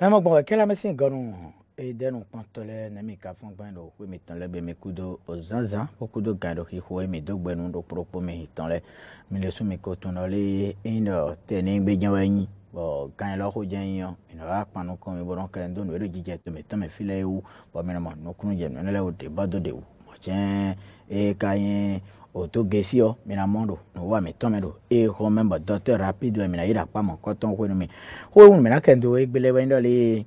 mɛmɔ gbɔn kɛlɛ mɛ sin gɔnu eye de nu kpɔtɔ lɛ ne mi ka fɔn gbɛn do wo mi tɔn lɛ bɛ mi kudo o zanzan o kudo gan do xixi wo e mi do gbɛnu do kpɔrɔkpɔ mi tɔn lɛ mi le sun mi ko tun lɛ le eyin dɔ tɛ ne gbɛ jɛn wɛ nyi bɔn gan lɛ ko jɛn yi yɔ mi nɔ a kpanu kɔn mi bɔn kɛ n do nu ere jijɛ to mi tɔn mi fi lɛ ye wu bɔn mi nɔ ma nukunu jɛ nɔ lɛ otogesi yɔ mina mɔdo nuwa mi tɔmɛ do eye xɔ mɛ bɔ dɔtɛ rapido mina yi ɖakpa mɔ kɔtɔn ko numi ko ŋun mina kɛntɛ wo egbele wɛnyi dɔ le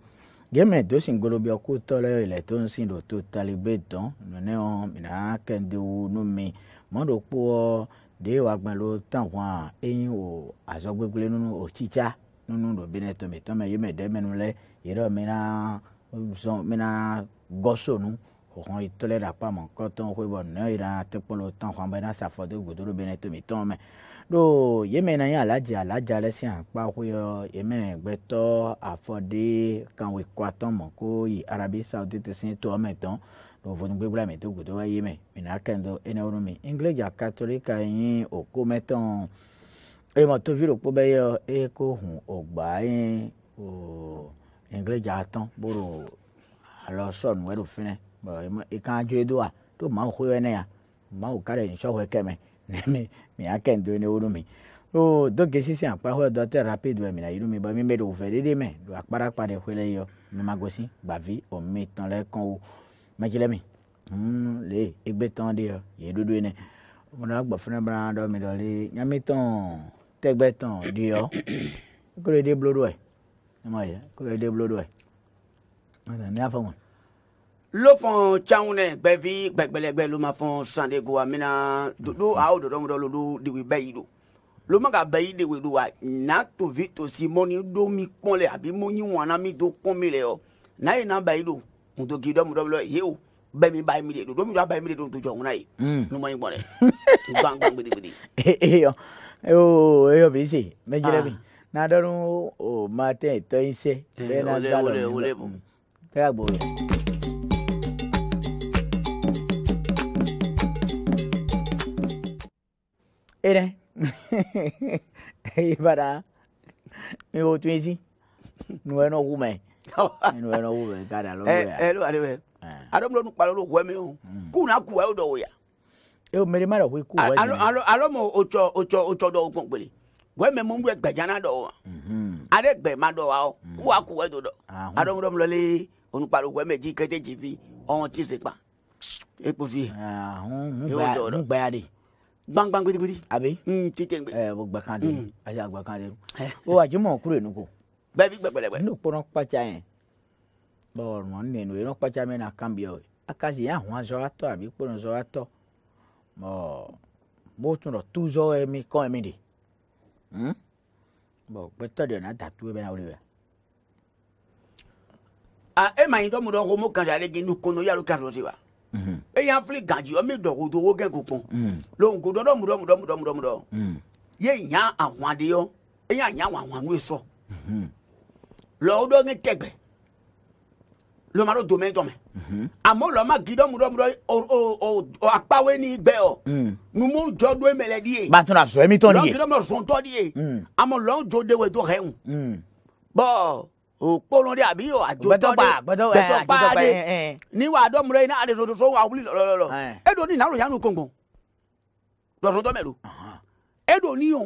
gɛmɛ dosi ngolo bi ɔku tɔ lɛ le to nsi do to tali gbe dɔn nune wɔ mina kɛntɛ wo numi mɔdo kpɔ de wa gbɛn lo tán hɔn a eyin o azɔgbegble nunu o tsitsa nunu do bi ne tɔmɛ tɔmɛ yi mɛ dɛmɛ nu lɛ yi dɔ mina zɔn mina gɔsonu. So xɔn yi tɔlɛ ɖe akpa mɔ kɔtɔn woe bɔ nɔ yi ɖa tekpɔlɔ tɔn xɔn bɛ na sa de do godoro bene tomi tɔn mɛ ɖo yeme na yi aladze aladze ale si akpa woe yeme gbɛtɔ afɔde kanwe kɔ atɔn mɔ ko yi arabi saudi ti si tɔ mɛ tɔn ɖo vɔnu gbegblẽ mi do godo wa yeme mina kɛntɛ ene wolo mi ingilija katolika yi oko mɛ tɔn eye mɔ tovi ɖo kpɔ bɛ yɔ eye ko hun ogba ye o ingilija atɔn boro alɔ sɔnu wɛ ɖo fi ne ika adwo do a to ma wo hoyɛ ne a ma wo kare nsɔhɔ kɛmɛ ne mi akɛ ndo ne wolo mi o dɔkɛ sisi akpa hɔ dɔtɛ rapid wɛ mina yiri mi bɔ mi bɛ do fɛ dede mɛ do akparakpa de hɔlɛ yɔ mi ma gosi gbavi o mi tɔn lɛ kɔn o mɛtsilɛ mi hmm le egbe tɔn de yɔ yɛ dodo ne mo na gbɔ fɛnɛ bana dɔ mi dɔ le nyami tɔn tɛgbɛ tɔn de yɔ kolo de blo yɛ ne ma yɛ kolo de blo do yɛ ne y'a fɔ mo lo fɔn canw nɛ gbɛvi gbɛgbɛlɛgbɛ lo ma fɔn sandego wa mina dodo awo dɔdɔmu dɔ lodo do bɛɛ yi do lo ma ka bɛɛ yi do wa na tovi tosi mɔni do mi kpɔn lɛ abi mɔni wɔna mi do kpɔn mi lɛ yɔ na yi na bɛɛ yi do ntoki dɔmu dɔ lɔ yewu bɛɛ mi ba yi mi de do domi do a bɛɛ mi de do ntojɔ ŋuna ye numu yi gbɔn dɛ gbangban gbedegbede. eyɔ eyɔ eyɔ bi se mɛ jɛrɛ ah. mi n'a dɔn o ma tɛ tɔ in sɛ bɛɛ eh, n'a ta lɔ mi k'a gbɔ o la. ere ibara mi wo tun esi nu eno wu me nu eno wu me kada lo eh, ya eh lo ariwe eh. aro mlo nu palo lo ku emi o mm. ku na ku e o do wo ya e o mere mara ku ku wa aro aro mo ocho ocho ocho do ogun pele gwe me mo mbu egbeja na do wa mm-hmm. are gbe ma do wa o mm. ku wa ku we do do aro mlo mlo le onu palo ku e meji keteji bi ohun ti se pa epo si ah hun hun gba hun gba ade gbangban gbidigbidi. àbí mm, títẹ gbẹ. ẹ o gbàkan de mm. ayé àgbàkan de o wa jimọ kúrò inú ko. bẹẹ bí gbẹgbẹlẹgbẹ. n'o kpọnọ kpatsa yẹn bọwọ nọ nínú yẹn kpatsa mẹ na kan bi yẹ a ka se yẹn àwọn zọ atọ àbí kpọnọ zọ atọ bọọ bó tún hmm? lọ tó zọ yẹ mi kọ́ yẹ mi de bọọ pẹtọ de na datu yẹ bẹ na wuli wẹ. a e ma ɲi dọ mun dọ ko mo kan sa ale ginu kono yalo kan so se wa. Mm-hmm. eya fili gaji omi dɔgodo wo gɛ ko kpɔn mm-hmm. lóhùn ko dɔdɔ mudɔ mudɔ mudɔ mudɔ mudɔ mm-hmm. ye nya ahun adi yɔ eya nya ahun anu esɔ lɔɔ dɔ ŋe tɛgbɛ lomaro domɛ tɔmɛ amewo lɔ ma gidɔ mudɔ mudɔ o o o o akpawe ni gbɛ o numu mm. jɔ do emele di ye. bàtún na sɔn emi tɔ ni ye lɔn gidɔ mɔ sɔn tɔ di ye amewo lɔn jo de we do hɛ bɔn òpórun rẹ àbí àjòjọba àjòjọba adé níwà àdọ́mùrẹ́ iná adé tó tó wà wúlì lọ́lọ́lọ́ ẹ̀dùn ní ìnáwó yanu kọ̀ǹgàn lọ́sọ̀ tó mẹ́lò ẹ̀dùn ní yòó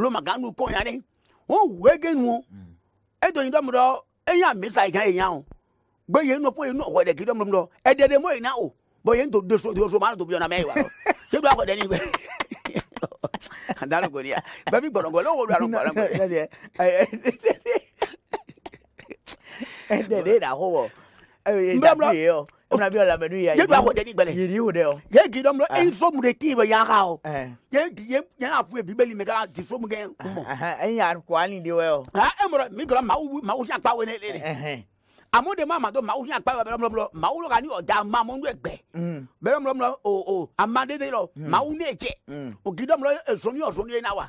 ló mà gánú kọ̀ yàn dẹ́ wọ́n wé génu o ẹ̀dùn ní dọ́mùrọ̀ ẹ̀yàn mísà ìjà ẹ̀yàn o gbé yẹn nọ fún yẹn nọ ọ̀wọ́ ẹ̀dẹ̀kí dọ́mùrọ̀ ẹ̀dẹ̀dẹ̀ mọ́ ìná o bọ́ yẹn tó dé so máa tó bí ọ̀nà mẹ́yìn wà lọ ṣé bí wà kọ̀ dẹ́ni bẹ́ẹ̀ àdánù kò ní à bẹ́ẹ̀ bí gbọ̀dọ̀gbọ̀ lọ́wọ́ olùwàrùn gbọ̀dọ̀gbọ̀ ɛdɛ de da ko wɔ ɛɛ dabi ye yɔ ɛmina bi ɔlamɛ n'u ye yiri b'a fɔ jɛni gbɛlɛ yiri y'o dɛ o. yɛ k'i dɔn e so mun de k'i bɛ yaka o yɛ ti yɛ yɛ n'a f'u ye bibeli mɛ k'a ti so mun kɛ n kun mɔ. e y'a ko hali de wɛ o. aa e mɔrɔ mi kɔrɔ maaw maaw si a kpa wele le de àmọ́ de máa ma tó màá yàn gbàgbà bẹ́lọ́mọ́lọ́ màá lọ ka ní ọ̀dà máa mọ́ nínú ẹgbẹ́ bẹ́lọ́mọ́lọ́ o o amadede lọ màá ní ẹ̀jẹ̀ ògidọ́mọ́lọ́ èso ní ọ̀sán ní ẹ̀ náà wà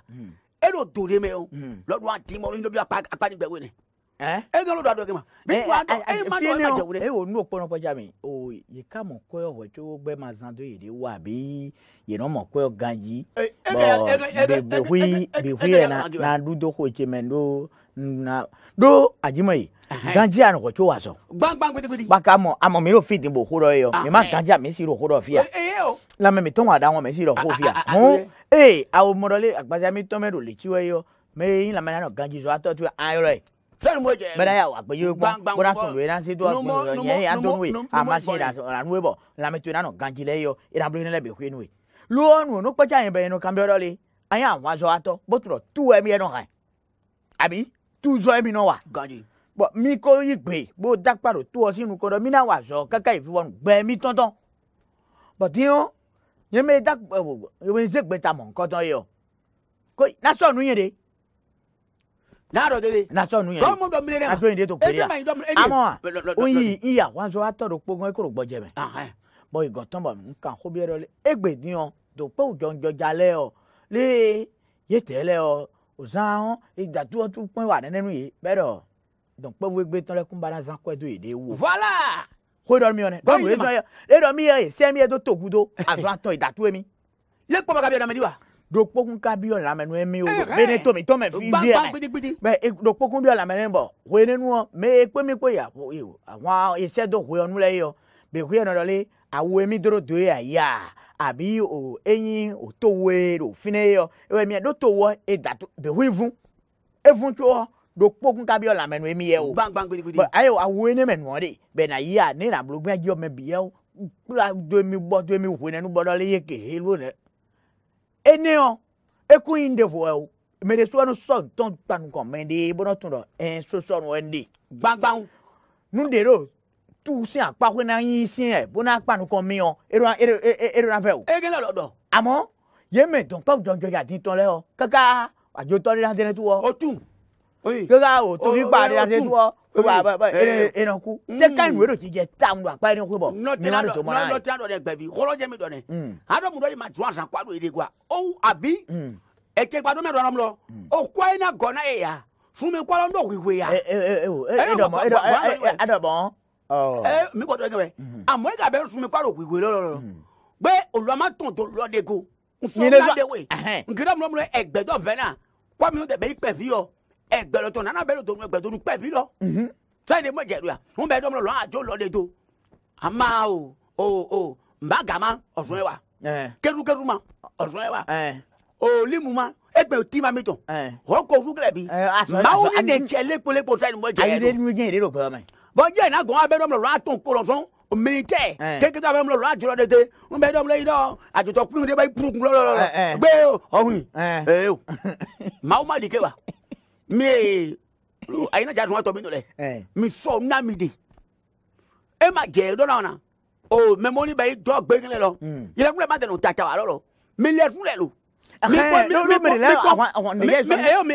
ẹ̀ ló dòde mẹ́ o lọ́dún àti mọ́ nínú bí apanigbẹ̀wé ni ege lo dado kema bipu ado e ma do ma jewure e onu opono poja mi o ye ka mo ko yo to gbe ma zan do yede wa bi ye no mo ko ganji be be wi be wi na na du do ko che men do na do ajimai ganji an ko to wa so gbang gbang gbidi gbidi ba ka mo amo mi ro fit bo ko ro yo mi ma ganji mi si ro ko ro fia la me mi ton wa da won mi si ro ko fia hun eh a o mo ro le agbaja mi ton me ro le chiwe yo me yin la me na ganji so ato tu ayo re sẹ́ni mo jẹ́ bẹ́ẹ̀ yà wà pé yóò gbọ́n bóra tó lóye náà sídó àgbọn lọ yẹn yà tó nùwé àmàṣe ìdànù wébọ̀ lamẹ́tò ìdánù ganjilẹ̀ yọ ìdàbọ̀ ìnilẹ̀ bẹ̀ kúé nùwé. lóònù ònú pẹ́jà yẹn bẹ̀yẹn nù kàmbíọ́dọ́ le ayé àwọn aṣọ atọ́ bó tu lọ tú ẹ̀mí ẹ̀nà hàn àbí tú zọ ẹ̀mí náà wà. ganji. bọ mi kò yí gbé bó dápàdó tó ọ sínú kọdọ mi náà wà zọ kẹkẹ ìfiwọnù n'arɔ dede na sɔ nu yɛ ye dɔ miiri dɛ ma a to yen de to kiri ya amɔ wa o yi i ya wa sɔ wa tɔ do kpokun ekoro gbɔ jɛmɛ bɔn igɔtɔn bɔ n kan yɛrɛ le egbe diyan do kpe o jɔnjɔja lɛ ɔ le ye tɛ lɛ ɔ o zan igbatuwɔ tu pɔn wa nɛnɛ nu ye bɛ dɔ dɔn kpe wo egbe tɔn lɛ zan kɔɛ do yi de wo. voilà. ko dɔ mi yɔ nɛ dɔn wo ye dɔn yɛ e dɔ mi yɛ sɛ mi yɛ do togu do a zɔn atɔ idatu yɛ mi. ye kpɔmɔ ka bi yɛlɛmɛ dokpokun ka bi ɔlame nu emi o bene tomi tɔmɛ fi di yɛ mɛ dokpokun bi ɔlame nu bɔ hoe ne nu mɛ ekpe mi kpe ya e, àwọn iṣẹ́ tó hoe ɔnu lɛ yɔ bɛ hoe nɔdɔli awo emi doro do ya ya àbí o eyin o tó hoe o fi ne yɔ ewé miɛ do tó wɔ eda tó bɛ hoe vu evu tso wɔ dokpokun ka bi ɔlame nu emi yɛ o bɛ ayo awo ne mɛ nuɔ de bɛ na yi ne na bolo gbɛn di yɔ mɛ bi yɛ o do emi gbɔ do emi hoe eneo eku indevo ɛ o meresuwa no sɔn tɔn kpanu kɔn mɛ de bɔnɔ tun dɔ ɛn sɔsɔ nu ɛn de gbangban nu de do tu sin akpako na yin sin ɛ bɔnɔ kpanu kɔn mi ɔ erona erona fɛ o. eke na lɔ dɔn. àmọ́ yéé mɛ dɔn kpawu jɔnjɔn yà dín tɔn lɛ ɔ kaka àjò tɔn lé lantɛ tu wɔ. o tún. kaka o tóbi gba lé lantɛ tu wɔ eranko tɛ ka nu ero ti jɛ ta nu akpa eranko bɔ mina do to mɔra ye. lɔtɛ dɔ dɛ gbɛbi hɔrɔnjɛ mi dɔ dɛ adɔ mu dɔ yi ma tún asan kó a do yi de kuwa o abi ɛtsɛ gbadɔ mɛ dɔ la mu lɔ o kó ayi na gɔnna ye ya funmi kɔlɔ n dɔ wiwe ya. ɛdɔbɔn ɛɛ mi kɔ dɔ kɛ bɛ amɔ e ka bɛ funmi kɔlɔ wiwe lɔlɔlɔ gbɛ olùwàmà tó tó lɔ de ko nsɔn lade we nkiri mɔlɔmɔlɔ ɛgbɛdɔ fɛ na kɔmi n'o tɛ bɛ i pɛ fi yɔ ẹgbẹ̀rún nana bẹ̀rẹ̀ tó ẹgbẹ̀rún tó pẹ̀ bí lọ mhm. sẹ́ni mọ̀ jẹ̀rù yà ń bẹ̀rẹ̀ dọ́mọ̀ lọ́wọ́ àjọ lọ́ọ́ de tó a máa o o o mbà gàmá ọ̀sùn ẹ̀ wa eh. kẹ́rùkẹ́rù ma ọ̀sùn ẹ̀ wa eh. òlímù ma ẹgbẹ́ tí ma mi tọ̀ eh. ọkọ̀ òfúgẹ́lẹ̀ bi máa ń ní jẹ lépolépo sẹ́ni mọ̀ jẹ̀rù. bọ́jẹ́ ìnagbọ̀n abẹ́rẹ́ dọ́mọ̀ lọ́wọ́ àtún kó lọ́sán militɛ kékeré tó a bɛ n bolo lɔ àjọyɔ de te n bɛ dɔbɔlɔ yi dɔ àjɔtɔ kun de bɛ burukun lɔlɔlɔ gbé ɔhun ee o maaw ma di ké wa mi ayi na jaabi tɔ mi nɔ dɛ mi sɔ na mi di e ma jɛ dɔ n'aw na o mɛ mɔni bɛ i dɔ gbɛngɛn lɛ lɔ yɛlɛkunle ma dɛnɛ ta taba lɔ lɔ miliyɛri lɛ lɔ.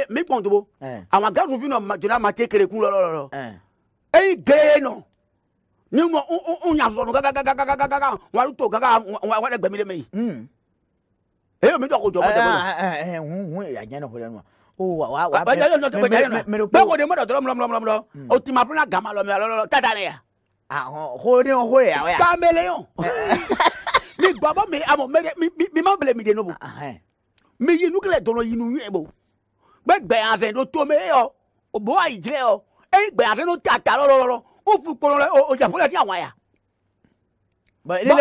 mi pɔn tobo àwọn gasu fi nɔ jɔna ma te kere kun lɔ lɔ lɔ eyi gɛɛ nɔ ni mo n y'a sɔrɔ gagagagagaga wari to gaga wari gbɛmi de mɛ yen eyi o mi dɔn ko jɔ bɔ tɛ bolo. hun hun y'a jɛn ne ko la nù wa wa wa bẹ́ẹ̀ de mọdọ dọrọmọlọ mọlọmọlọ o ti ma fúnna gama lọmọ lọlọlọ tata ni ya. ahọn ho ni ho ye awọ ya. kameleon mi gbàgbọ́ mi amọ̀ mi ma bẹ̀rẹ̀ mi de nobo mi yi nukilẹ̀ dọ̀rọ̀ yinu yẹ bo gbẹ gbẹ̀yànsẹ̀ ló tó mi yọ o bọ́ àyè jẹ́ ọ ẹ̀yin gbẹ̀yànsẹ̀ ló ta ta lọ́lọ́lọ́ o fún kpọ̀lọ́ rẹ o jà fúnlẹ̀ ti àwọn àyà.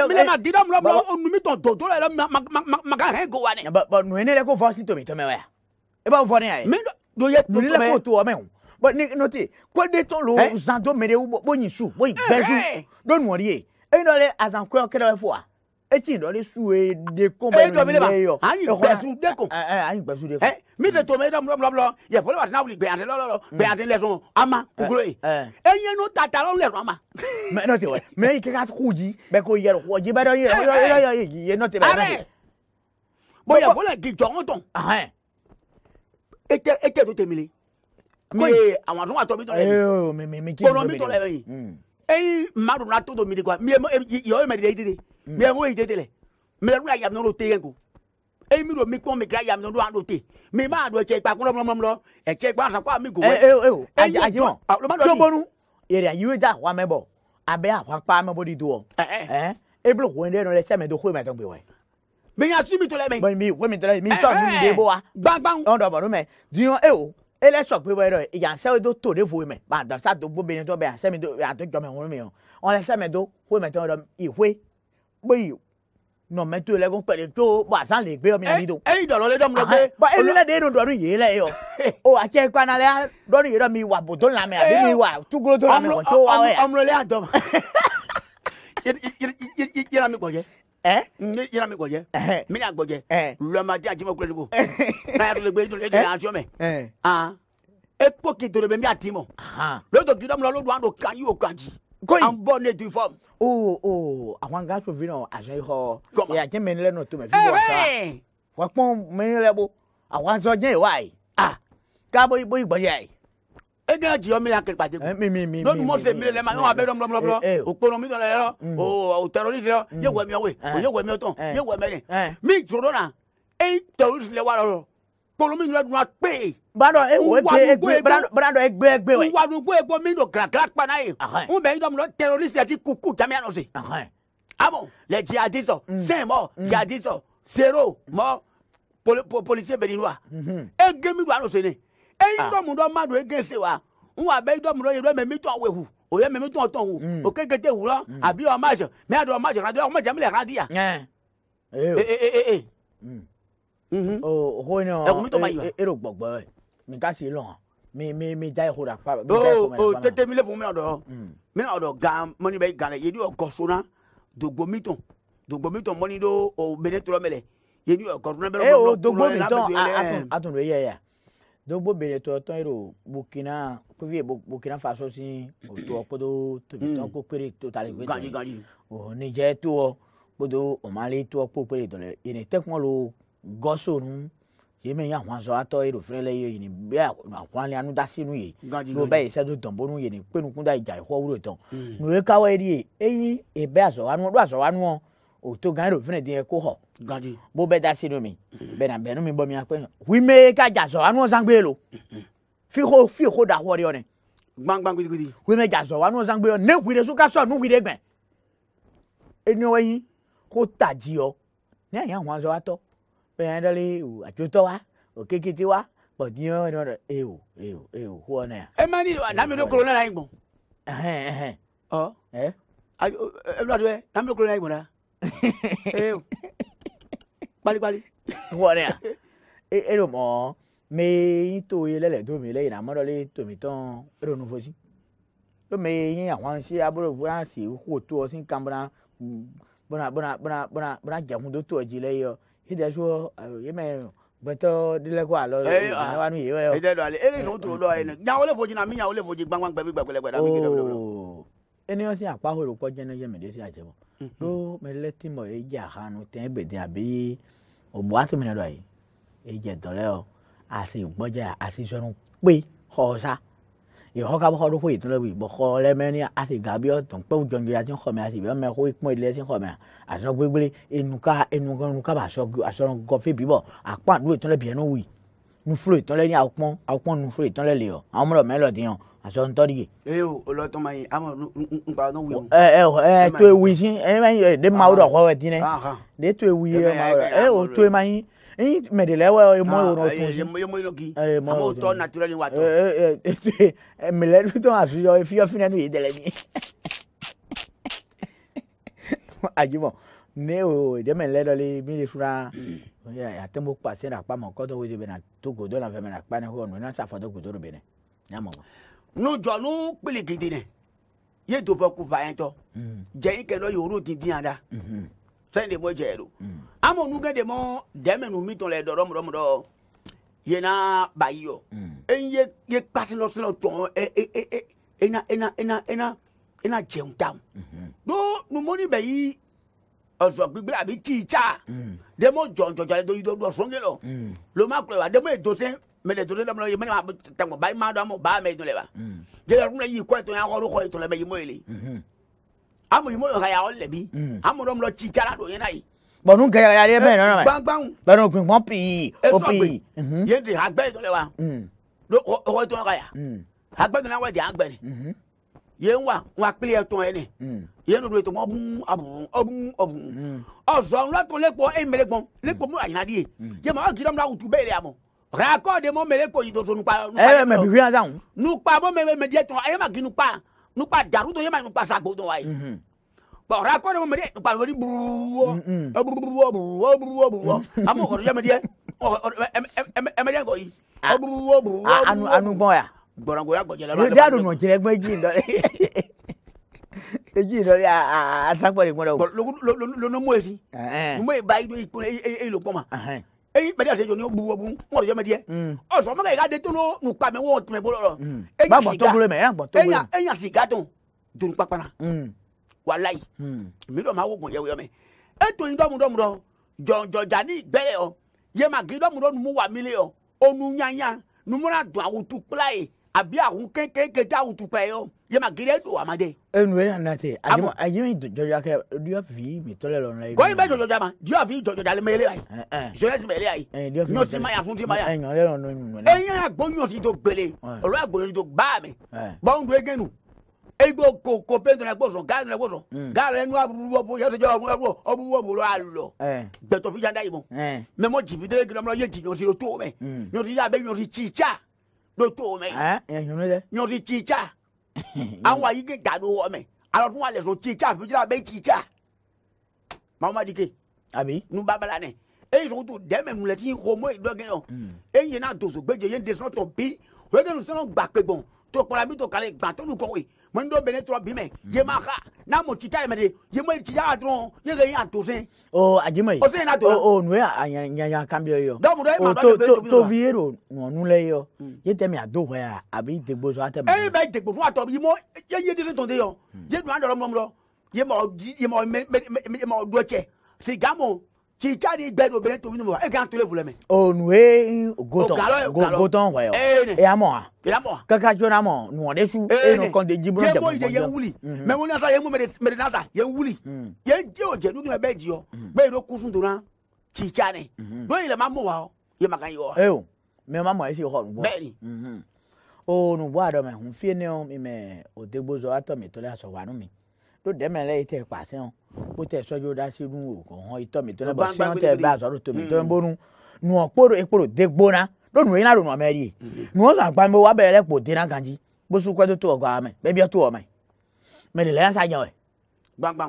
mílẹ̀ ma dídá mùlọ́mùlọ́ o numitọ̀ dọ̀dọ̀ rẹ lọ maka hẹ́n go wa ni. bọ̀ọ̀ nù e b'a fɔ ne y'a ye. mɛ dɔ ye tɔ mɛ nin lɛ k'o to wa mɛ o bɔn ne n'o tɛ ko de tɔ lo zan dɔ mɛ de bo nin su bo nin bɛɛ su dɔ nɔri ye e n'o le azan kɔyɔ kɛlɛ bɛ fɔ wa e ti dɔ le su ye de ko bɛ nin bɛɛ yɔ an y'i gbɛsu de ko an y'i gbɛsu de ko. mi tɛ to mɛ i da mulɔmulɔmulɔ yɛ fɔlɔ wa n'a wuli bɛn a tɛ lɔlɔlɔ bɛn a tɛ lɛsɔn a ma kunkolo ye e ɲɛ n'o ta ta lɔ lɛsɔn a ma. mɛ n'o tɛ wɛ mɛ i kɛ ka k'u ji bɛɛ k'o yɛrɛ k'o ji bɛɛ dɔ yɛrɛ yɛrɛ yɛrɛ yɛrɛ n'o tɛ bɛɛ n'o tɛ. bɔn yɛ fɔlɔ k'i jɔn o tɔn ete ete to tèmi le mi àwọn àtúntò àtọ́ mi tọ́ lẹ́yìn kpọ̀nà mi tọ́ lẹ́yìn ẹyin mmadụ na atụ domidi kwa mi yọ mẹdìdẹ yìí mi ẹmu yìí tètè lẹ mi ẹmu yà yàmù n'olu tẹ yẹn ko ẹyin mi lò mi kpọ́n mi kí yàmù n'olu àlò tẹ mi má dùn ẹ̀kyẹ́ ìkpa kúlọ̀ mọ́mọ́mọ́ ẹ̀kyẹ́ ìkpa àtàkọ́ àmì gòwẹ́. ẹ ẹ o àjẹmọ jọgbọnu yẹrẹ ayiwe dá àwọn abẹ àwọn akpa amẹbọ di do ọ ẹ ẹ ebile wọn dẹ nọ lẹ sẹmẹ do ẹ mẹ tó wẹ menya su mi to lẹ mi. bọ́n mi wo mi to lẹ mi mi sọ mi de bo wa. gbangban. ọ̀n dọ̀ bọ̀dọ̀ mẹ diyan e o e lẹ sọ pé bọ́yọ̀ ìyànsẹ́ tó tó de fo mẹ bá a dọ̀ sá tó gbó bẹni tó bẹ àṣẹ mi tó àtó jọmọ ìwọ̀n mi o ọ̀n lẹ sẹ́mi tó fo mẹ tó dọ̀ ìwé bóyì nọ̀mẹ́ tó lẹ́gùn pẹ̀lẹ́ tó bọ̀ àṣà lè gbé ọmọ yẹn tó. ẹyin dọ̀lọ́ lé dọ́mu lọ́gbẹ́. bọ́ ẹyin lẹ́dẹ̀ẹ́ nù dọ́nu yìí lẹ́ yọ. o àti ẹ panalẹ́ dọ́nu yìí dọ́ mi wà bòtó lamẹ́ àbí mi wà túkúrò tó lamẹ́ wọ́n tó wà wẹ̀. ọmọlẹ́yà dọ́mọ yẹra mi gbọ̀jẹ́ ne yira mi gbɔjɛ mi n'a gbɔjɛ lɔmadi a jɛma kulɛlibo n'a y'a dɔlɔgbɛ e jɔ n'a sɔmɛ an e ko k'i dɔlɔgbɛ mi a ti mɔ lɔtɔ k'i dɔmɔ lɔtɔ an do kan y'o kan ji an bɔ ne tu fɔ. o o àwọn kan sọ fi náà àṣẹ ihò ìyá jẹ́ mi nílẹ̀ náà tó mẹ́ fi wọ́n sá wọ́n pọ́n mi nílẹ̀ bó àwọn sọ jẹ́ ìwà yìí ah. káàbọ̀ ibo ìgbọ̀nyà yìí e jẹ jiyọ mi yan kiri pàdé kun n'olu mọ se miiri lẹma n'o bẹ dọn bulabula o kpọnọ mi dọn yọrọ o tẹrọrisi yọrọ ye wẹmiya we o ye wẹmiya tọn ye wẹmiya de mi jọrọ na e tẹrọrisi lẹ wa lọrọ kpọnọ mi dọn dun a kpee. bàdọ e wo egbe egbe bàdọ egbe egbe wẹ. nwadugbo egbo mi dọn gàràgàrà kpana ye n bẹ idọn mi dọn tẹrọrisi yẹ ti kuku jamiya nọ se. amọ lẹ jihadi sọ sẹn mọ jihadi sọ zero mọ polisiye bẹ ni wa e gemi do a eyi dɔmu dɔ ma do ege se wa n wa bɛ dɔmu dɔ yɛrɛ mɛ mi tɔ wewu o yɛ mɛ mi tɔ tɔn wo o keke te wulɔ a bi ɔma jɔ mɛ a dɔ ɔma jɔ ka di ɔma jɛ mi lɛ ka di yan. ee o ho ni ɔ ero gbɔgbɔ ye nin ka se lɔn mi mi mi da ye ko da pa mi da ye ko mɛ na pa na. Mm. o tete mi le fun mi na dɔ mi na dɔ gan mɔni bɛ gan dɛ yeli yɔ gɔsona dogbo mi tɔn dogbo mi tɔn mɔni do o bene tɔrɔ mɛlɛ yeli yɔ gɔsona bɛ lɔ lɔ kulɔ yɛ n'a bɛ to yɛlɛ. ee o dogbo mi tɔn a tun a tun do e yɛ yan dogbo bene tɔ tɔn yi do burkina kofi ye burkina faso si o tɔ kpodo tobi tɔn ko kpere to ta le gbɛdɔ o nijɛ tɔ kpodo o mali tɔ kpo kpere dɔ le yene tɛkun lo gɔso nu yìí mi yàn àwọn aṣọ atọ èrò fúnra lẹ yìí bí àwọn alẹ anu dasi nu yìí ló bẹ yìí sẹdọ dọ̀nbó nu yìí pé nukunda ìjà ìkọ wúlò tán nùyẹ káwé yìí èyí ìbẹ àṣọ wa nu ọdún àṣọ wa nu ọ òtó gan ròfin ìdíyẹ kó họ bó bẹ da sínú mi bẹ nà bẹnu mi bọ mi apẹ wímé kájà sọ anú ọsàngbé lo fíkó mm-hmm. fíkó dà wọlé ọ̀nẹ. gbangban gbidigbidi. wímé jà sọ anú ọsàngbé ọ ne wíde sọ kásọ nu wíde gbẹ ẹni ọwọ yín kó tà jí ọ ní àyà wọn sọ wa tọ bẹẹ yẹn dọlé àtúntọ wa òkékété wa bọ̀dí ọ ẹni ọdọ ẹ o ẹ o ẹ o kó ọ náà. ẹ máa ní àdámi ló kọlọ náà yín gbọn. ọ ẹ ẹ lọ́dọ̀ ẹ àdámi ló kọlọ náà yín gbọn náà kpalikpali wɔnea e ɖo mɔ mee yi to ye lɛ le domi lɛ yina mɔ dɔ le tomi tɔn e ɖo nufosi to mee yi àwọn si abolo bona si ko to si kan bona bona bona bona bona bona jɛkun do to dzi lɛ yɔ yi tɛ so yi mɛ gbẹtọ dilẹkọ alọ rẹ wa nu yìí wẹ. ẹjẹ dọ ale ele tó tó lọ ẹ nà yàwó lè fojú náà mi yàwó lè fojú gbangba gbẹbí gbàgbẹlẹgbẹ dàbí kí lọ. ooo ènìyàn sí àpáhóró pọ jẹnẹjẹ mẹdẹsí àjẹmọ no me letimo eja hanu ten gbede àbí obo ati mi lọ yìí eje dọrẹ o a sì gbọjà a sì sọnù pé ọsà ìhọ́ ká bọ́ lóko ìtúnlẹ̀ wì bọ́kọ́ lẹ́mẹ́rin a gàbí ọ̀tún pé òjòjò ya ti ń xɔ mi a sì bẹ́ẹ̀ ìpín ilé ti ń xɔ mi a gbégbélé enuka enuka bá aṣọ gọfẹ́ bíbọ̀ àpá àdúró ìtúnlẹ̀ bìẹ́ nù wì nufúlò ìtúnlẹ̀ ní àwọn pọ́n àwọn pọ́n nufúlò ìtúnlẹ̀ lè yọ àwọn mọ̀lọ́mẹ́lọ́dìyàn àṣọ ntọ́ digi. ee o o lọ tọ́ ma ye ama n pa n'o wuyi. ẹ ẹ ẹ to ye wuyi sin ẹ ma ye de ma o dọ kọ wẹ tinẹ de to ye wuyi ẹ ma o dọ ẹ o to ye ma ye n mẹdẹlẹ wẹ ye mọ yọrọ tun si. ye mọ yọrọ k'i ye mọ yọrọ tun si. a b'o tọ naturel wa tọ. ẹ ẹ to ye mẹlẹ tu tọ a fiyọ fiyọ finẹ n'u ye dẹlẹ ni. a jibọ ne o dẹmẹ lẹdọ le mi le fura a tẹ n kpa se na kpa ma kọtọ wo de bẹ na to godo la fẹ mẹ na kpa ne kọ nù n'a sà fọtọ godo de bẹ nẹ n y'a mọ nu jɔ nu kpele gidi nɛ ye dobɔ ku ba yɛn tɔ jɛ yi kɛnɛ yoro di diɲɛ da sɛn de bɔ jɛ yɛ do amu nu kɛ de mɔ dɛmɛ nu mi tɔn lɛ dɔrɔn mɔdɔ mɔdɔ yena ba yi yɔ e ye ye kpati lɔ sinɛ tɔn e e e e ena ena ena ena ena jɛn tam do numoni bɛ yi ɔzɔ gbigbe a bi ti tsa dɛmɔ jɔnjɔnjɔ le do yi do do sɔnge lɔ lomakura wa dɛmɔ ye do sɛn mele to lela mele mele tango bai ma do mo ba me do leba je la rumle yi ko to ya ko ko to le yi mo ile amu yi ha ya o bi amu do mo chi chara do yin bo nu ga ya le be na na bang bang ba no pin pon pi o pi ye de ha gbe do le wa do ko to ga ya ha gbe do na wa de ha gbe ni ye wa wa pele to yen ni ye no do to mo bun abun abun abun o zo nla to le po e mele gbon le po mu ayina die je ma o gidan utu be le amo rakɔde mo mele ko yidoso nukpa. ɛɛ mɛ bi wiyan sanwó. nukpa mo mele mɛ diɛ tɔn ɛyɛ ma ki nukpa nukpa daru tɔn ɛyɛ ma nukpa sago tɔn wa ye. bɔn rakɔde mo mele nukpa mele buruwɔ buruwɔ buruwɔ buruwɔ buruwɔ a m'o kɔrɔ jɛmɛ diɛ ɛmɛ diɛ kɔyi buruwɔ buruwɔ. anu anu gbɔn ya. gbɔnɔgɔya gbɔjɛlɛ. ɛdi a dun nɔ jɛlɛ gbɛ ji in dɔ eji lori asakpɔ de gbɔdɔ. lɔnɔmɔ yi si. numu ye ba yi do yi kpɔn eyi lo kpɔn eyi mɛ di ni o bu ɔbu mɔri jɔ mɛ di yɛ ɔsɔ mɛ ka yi ka de to no nukpa mɛ wɔn tɛmɛ bolo rɔ eyi siga eyi siga tɔn doni kpakpana walayi mi dɔ ma wo gbɔn yɛwuyɔ mɛ e to yin dɔmudɔmu dɔ jɔnjɔnja ni gbɛyɛ yɛ ma gi dɔmudɔmu mu wa mili yɔ onu nyanya numuna dun awutu abi ahun kékeré tí ahun tukpa yọ yẹma gidi ẹdùn amadé. ẹnu ẹ nana tẹ àyẹmọ àyẹmọ jọjọ akẹ duya fi mi tọ́lẹ̀ lọ náà. kọ́ni bẹ jọjọ dama duya fi jọjọ dalẹ̀ mẹ́lẹ̀ ayi jeunesse mẹ́lẹ̀ ayi ɲɔ ti ma ya fún ti ma ya. ẹyàn lẹ́nu ọ̀nà ìnú rẹ. ẹyàn àgbọn ɲɔ ti tó gbélé ọ̀rọ̀ àgbọn ti tó gbáà mi bọ́n dún egénu egbe ko ko pẹ́ntì náà gbọ́sọ̀ gáàsì náà gbọ́sọ̀ gáàsì náà wọ́pọ̀ yẹ́sẹ̀ jẹ́ ọmọ ẹ̀rọ ọmọ wọ́pọ̀ lọ́wọ́ àlọ́ gbẹ̀tọ̀ fi jáde yìí mọ́ mẹ́mọ́ jìbìtẹ́ gíga mọ́ yé jì yọ̀ọ́sì tó mẹ́ yọ̀ọ́sì yà bẹ́ yọ̀ọ́sì tì í tíà do to me nyo di chicha anwa yige gado wo me alo tun wa le so chicha fi jira be chicha mama dike abi nu babala ne eyi so to de me mule ti ko mo idoge yo eyi na dozo gbeje yen de so to bi we genu so gba pe gbon to pora bi to kale gba to lu ko we mɔndo bene tɔrɔ bi mɛ mm-hmm. yema ha n'a mɔ tita yɛmɛ e de yema tita ka dɔrɔn ye ka yin a to sen. E ɔ mm. a jima ye o sen na to la. o nu ye a ɲɛɲɛ kan bi ye yɔ. dɔw mɔdɔ e ma dɔ de bɛ tobi la. o tobi ye do nɔnu la ye yɔ ye tɛ min a do hɔya a b'i degbo sɔn a tɛ mɔ. e bɛ degbo sɔn a tɔ bi mɔ ye ye deni tɔn de yɔ ye dun an dɔrɔn mɔmɔdɔ ye mɔ tsitsa de gbẹ do bẹrẹ tobi numu wa e kan tole bulẹ mm-hmm. mẹ. onu ye gotọn gotọn wẹ o e y'a mọ wa kaka jona mọ nuwọde su e n'o kɔnte jibolo jabọ bọjọ. yẹ yẹ wuli mɛ mun nasa ye mun mɛri nasa yẹ wuli yẹ jẹ o jẹ n'u dun bɛ jiyɔ bɛɛ yɛrɛ kusun donna tsitsa ne n'o yɛlɛma mɔ wa yɛlɛma ka ye wa. e o mɛ ma mɔ ese hɔn bɔ bɛɛ ni. o nu bɔ a dɔ mɛ n fiye ne y'o mi mɛ o te gbozɔ atɔ mi tɔlɔ y'a sɔ wa nu mi ló dẹ́mẹ̀ lẹ́yìn tẹ́ pàṣẹ hàn bó tẹ sọ́jú ó dá sí inú òògùn hàn itọ́ mi tó náà bọ̀ sí hàn tẹ́ bá a sọ̀rọ̀ tómi tó ń bónú nù ọ̀pọ̀rọ̀ èpòrò dé gbóná lónìí iná lónìí ọmọ ẹ̀rí hmm. nù ọ̀sán àgbàmọ́ wa bẹ̀rẹ̀ lẹ́pọ̀ dínà kanjí bó sún kọ́ tó tó ọ̀gá mẹ́ bẹ́ẹ̀ bí ọ́ tó ọmọ ẹ̀ mẹ́lẹ̀ lẹ́yìn sájà ọ̀ gbangba.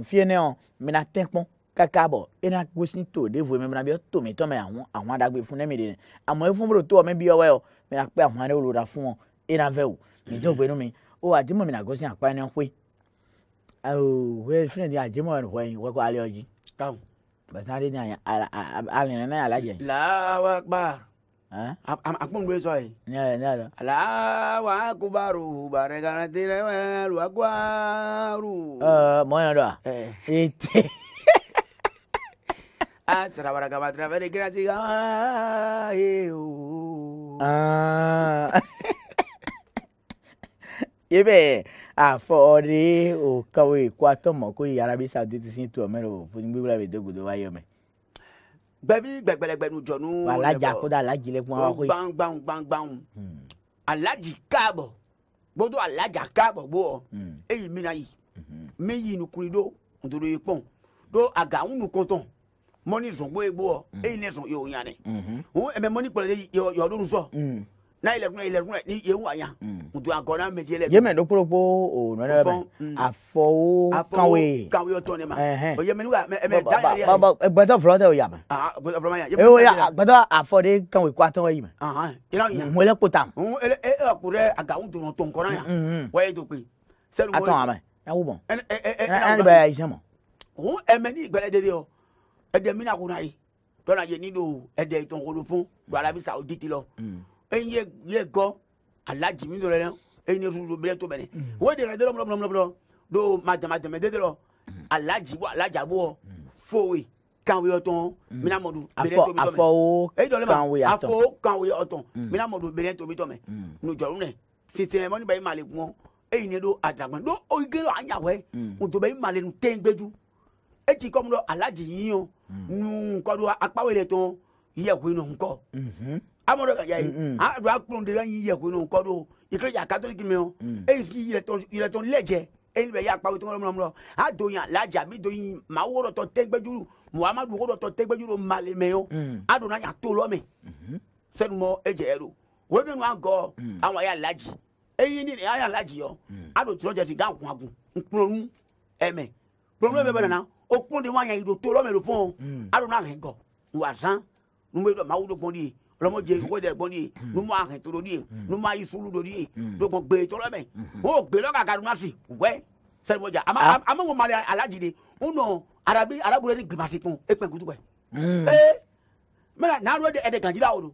nfiɛ ne ɔ mina tɛ kpɔn kaka bɔ ena gosi to de voe mi mina bi to mi tɔ mɛ àwọn àwọn adagbe fún ne mi de ne àmɔ efun bolo to mi bi ɔwɛ o mina kpe àwọn aɖe wolo ɖa fún ɔ ena vɛ o mi do gbenu mi o adimu mina gosi akpa ne ɔkoe fúnẹ̀ ní àjẹmọ̀ ẹ̀rọ ẹ̀yìn wọ́kọ̀ alẹ́ ọjí. káwọn. bàtà dé ní alẹ́ náà alájẹ. làwọn pa akpọ̀ngbé sọ yìí. ní ẹ ní ẹ lọ. aláwa akubaru bàrẹ garanti rẹ wẹrẹ luwakuaru. mọ yẹn dọ. Eh. ete. a sara kaba tura fẹ de kira ti ka ye o. i bɛ afɔre o kawo eko atɔmɔ ko yi arabi saudi ti sin tuwɔ mɛrɛ o funi gbibira bɛ dogodo wa yɔmɛ. bɛɛbi gbɛgbɛlɛgbɛnu jɔnu. alaja kodo alaji lɛ kuma wa koyi. gbanw gbanw gbanw gbanw alaji kaabɔ gbɔdɔ alaja kaabɔ gbɔ eyi mina yi mi yi nukuri do ntoro ye kpɔn do agawun nukɔtɔn mɔni zɔn gbɔ ye gbɔ ne zɔn yɔ yanni. ɛmɛ mɔni kpɔlɔ yɔ yɔ lóru na ilẹ̀kùn ilẹ̀kùn ni yẹn wà yàn ntu akọ̀nà méje lẹ̀. yéèmẹ̀ ló pòròpó òòrùn rẹ bẹ mm. àfọwó kàwé. kàwé ọtọ ni ma o yẹ mi nígbà ẹmẹ dáyà yẹ. gbẹtọ fọlọ tẹ o yà mẹ. gbẹtọ fọlọ ma yà. ewu ya gbẹtọ àfọdé kàwé kó atọ yìí mẹ. mọlẹ kó tà. ẹ ẹ kúrẹ àgàwọn tó tó nkọrọ yà mm, mm. wọ́n yẹ tó pé. atọ́ àmẹ ẹ wò bọ̀ ẹ ẹ ẹ ẹ bẹ iṣẹ́ mọ̀. òun ẹmẹ ní ìgbẹ́lẹ́dẹ́ enye ye gɔ alaji mi dɔrɔn dɛ enye sunsun bilen to bɛnɛ o de la dɔrɔn dɔrɔn dɔrɔn dɔrɔn do ma dama dama de dɔrɔn alaji bɔ alaja bɔ fowe kanwe ɔtɔn minamɔdu bilen to tɔmɛ afɔwo kanwe ɔtɔn afɔwo kanwe ɔtɔn minamɔdu bilen to tɔmɛ nujɔlu nɛ sisɛn mɔni bɛ ima le kumɔ eyi ne do adagbɔn mm. mm. do oyige do anyawɛ ntobe ima le nu tɛn eti kɔmu do alaji yi yɔ nu nkɔdu akpawele tɔn yíyẹ̀kú inú nkọ́ mm-hmm. amadu ka yaye mm-hmm. a do a kpọ̀n de la yíyẹ̀kú inú nkọ́ do ìkìlẹ̀ yà kátólíkì mi o mm. èyí sì yìlẹ̀tọ̀ lẹ́jẹ̀ èyí bẹ̀ yà kpawé tó ń lọ múlọmúlọ a do yàn lajà mi do yin màá wó dọ̀tọ̀ tẹ́gbẹ́júrú muhammadu wó dọ̀tọ̀ tẹ́gbẹ́júrú malimẹ̀ o mm. a do n'an yà tó lọ́mẹ̀ mm-hmm. sẹ́nu mọ́ ẹ̀jẹ̀ yẹ do wọ́n nínú àgọ́ mm. àwọn àyà lajì èyí ni àyà lajì yọ a do tìrọ̀jẹ̀ ti gán kùn àgùn nkpọ̀nù ẹ̀mẹ̀ kpọ̀nù ẹ̀mẹ̀ bẹ̀ nana o kpọ̀n de wọn yà ìdò tó lọ́mẹ̀ lò fún o a do n'an hẹ̀ gọ̀ wà sán numu edo mawu do gbɔn di ye ọlọmọdé wọdẹ gbọn ni numu e. mm. ahẹ tó lórí ye numu ayi sulu lórí ye dogo mm. gbé tọlọ mẹ mm-hmm. o gbé lọ kàkà numu asi wẹ sẹnibọjà amẹwọn mali alaji de o nọ arabi arabulẹ ni gbèmàsí tún e pẹ kutu bẹ ee mẹ mm. eh. n'alu ẹdẹ ẹdẹ gàdíra o do.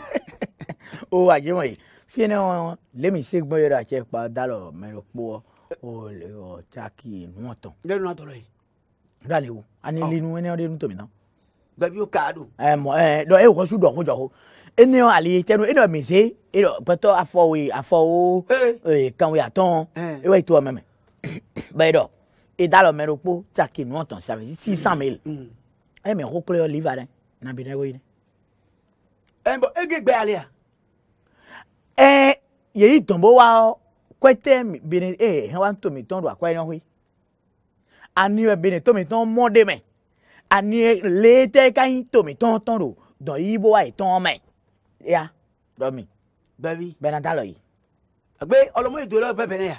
o àjẹmọ yìí fiẹnẹ wọn lẹmi sẹgbọn yẹrẹ àti ẹpà dalọ mẹrẹ pọ ọ lẹ ọ tí a kì í nù ọtọ. lẹnu àtọrọ yìí. dálé o a ní lẹnu ẹni ọdẹ nù tòmí náà baabi ka eh, eh, do. ɛɛ mɔ ɛɛ dɔn e wɔsu dɔ ko jɔ ko e ni ali tɛnu e dɔ mi se e dɔ pɛtɔ afɔwo ye afɔwo ee eh. kanwo ya tɔn e wa yi to mɛmɛ bɛyi dɔ e da lɔ mɛ do kpo taki nua tɔn safɛ si hmm. san mi le hmm. ɛ mɛ ko kple yɔ liva dɛ na bi dɛ ko yi dɛ. ɛ bɔn e ge gbɛ ale ya. ɛ yeyi tɔnbo wa kɔɛtɛ bene e hɛn wa tomi tɔn do akɔyɛ ɲɔgɔn ani bene tomi tɔn mɔ de mɛ ani le te kan to mi ton ton ro don yibo ai e ton mai ya do mi baby bena ta lo yi agbe olomo edo lo pe bena ya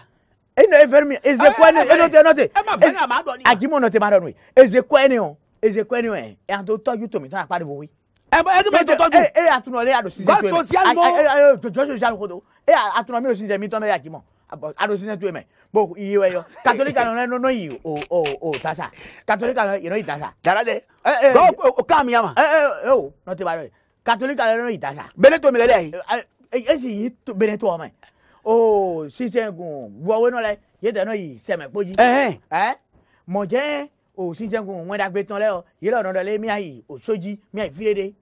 eno e, e fermi eze eh, kwa ni eno eh, e te eno te e eh, ma e ma do ni agimo no te ma do ni eze kwa ni o eze kwa ni o e an to tọ́jú to mi ta pa de wo wi ẹ ẹ bẹ tó tọ́jú ẹ ẹ atunọ lẹ adosisi tó yẹ ẹ ẹ jọjọ sosial kodo ẹ atunọ mi lọ sinjẹ mi tọ́ náà yà adosinɛ to yen mɛ iye wɛ yɔ katolika nɔ nɔ nɔ yi o o o tasa katolika nɔ yɛrɛ yi tasa. dara de eh, eh. o kan mi ya ma. ɛɛ o n'o tɛ b'a ye katolika nɔ yi tasa. bɛlɛ to minɛ dɛ. esi yi bɛlɛ to wa mɛ o sisɛn kun buwawo nɔ lɛ yɛtɛ nɔ yi sɛmɛ kpoji. ɛɛ mɔjɛ o sisɛn kun ŋɛdagbe tɔn lɛ yɛlɛ nɔ lɛ miya yi o soji miya yi firede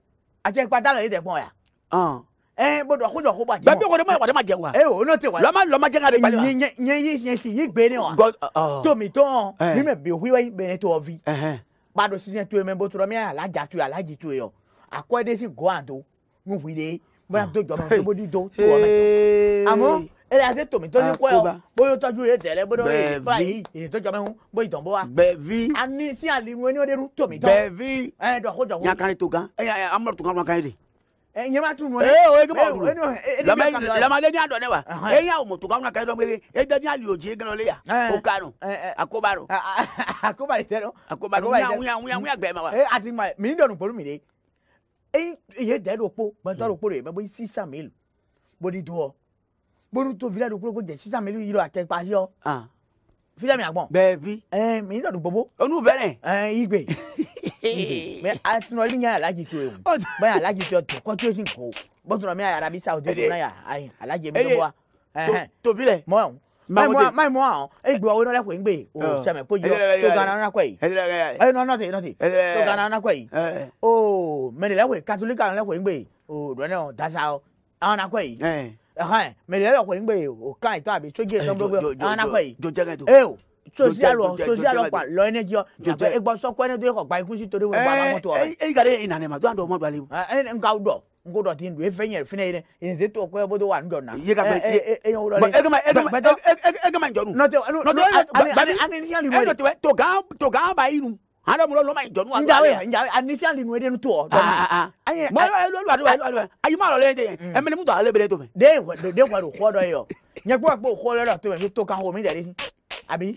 a cɛ kpa t'a la yɛtɛ kpɔn ya ɛn bó dɔn bá jɛ wa. bɛɛ bɛ wɔdɔ ma wɔdɔ ma wa. ee o n'o tɛ wa. lɔma lɔma jɛ ka de eh, bali wa. nye nye yi ɲɛsi yi gbɛɛ ne wa. tomi tɔn eh, eh. mi mɛ bi hui wa yi bɛn tɔ vi. b'a dɔn to ye mɛ bó tora mi y'a laja ah. to ye a laji to ye yɔ a kɔ ye de si gɔn a do n'u hui de bóyá tó jɔ ma tó bó di do tó wɔ mɛ tó àmọ́ ele ase tomi tó ní kɔ yɔ boyo tɔjú ye tɛlɛ bóyá ye fa yi èyí tó jɔ mɛ hun bóyá ìtɔn bó wa. bɛɛvi ani si aliwo ni o de ru tomi tɔ. bɛɛvi ɛɛ dɔn ko jɔ ko. ɲakari to kan ɛ to nyɛma tun nɔ ee o ege bɔ duuru lamɛ lamɛ ni a dɔn ne wa e y'a o mɔtɔ k'anw na kɛ dɔn kelen e tɛ ni a lio je gɛlɛn le ya o ka dɔn a ko b'a dɔn a ko b'a tɛ dɔn a ko b'a dɔn ŋuya ŋuya ŋuya gbɛɛ ma wa. ee eh, a ti ma mi dɔn nin polu mi de e eh, ye dɛ do kpo gbɛntɔ do kpo hmm. de ye mɛ bɔ sisan mi bɔ di dɔɔ bɔ ni to vila do kpo ko jɛ sisan mi yi do a tɛ paasi yɔ fila mi a gbɔn. bɛɛ bi. ɛɛ mi dɔn nin bobo. onu bɛnnen. ɛɛ eh, igbe. mɛ asinɔli ɲa alaji to ye o mɛ alaji to to kɔtɔ ko bɔtɔnɔ mi arabi sa o de kunna ya ayi alaji mi bɔ wa. tobi dɛ mɔ mayi mɔ awɔ e gbe awo n'olɛ ko n gbe o sɛmɛ ko jɔ to gana n'ana kɔ yi ɛ nɔ nɔ ten nɔ ten to gana n'ana kɔ yi o mɛlɛlɛ ko katolika n'olɛ ko n gbe o dɔnɛ o dasa o anana kɔ yi mɛlɛlɛ ko n o kan yi to a bɛ anana kɔ sosialɔ sosialɔ kpa lɔɛnɛ jɔ jɔjɔ e gbɔ sɔkɔ ɛnɛ to e kɔ gba ikun si tori wo ba la mɔtɔ rɛ. e ka di inanɛ ma jɔn dɔ mɔ do ale. ɛ n kaw dɔ n ko dɔ ti n do e fɛn yɛrɛ fɛnɛ ye dɛ yen se t'o kɔɲɔ bɔtɔ wa n jɔ na. ye ka bɛn e e y'o dɔn dɛ. e kama e kama e kama n jɔ nu. n'o tɛ n'o tɛ ani fiyɛn limɛ de. e to gan to gan ba yi nu ala mɔlɔ lɔma ìjɔnu wa. njawe njawe anisiya linu eden tu ɔ. ayi ayi ayi ayi ma lɔlen de ɛmɛ ni mu tɔ ale bɛ ne to mɛ. den den kɔni o kɔ dɔ ye yɔ ɲɛgbɔn ko o kɔ dɔ to mɛ to kan o mi jɛ de àbí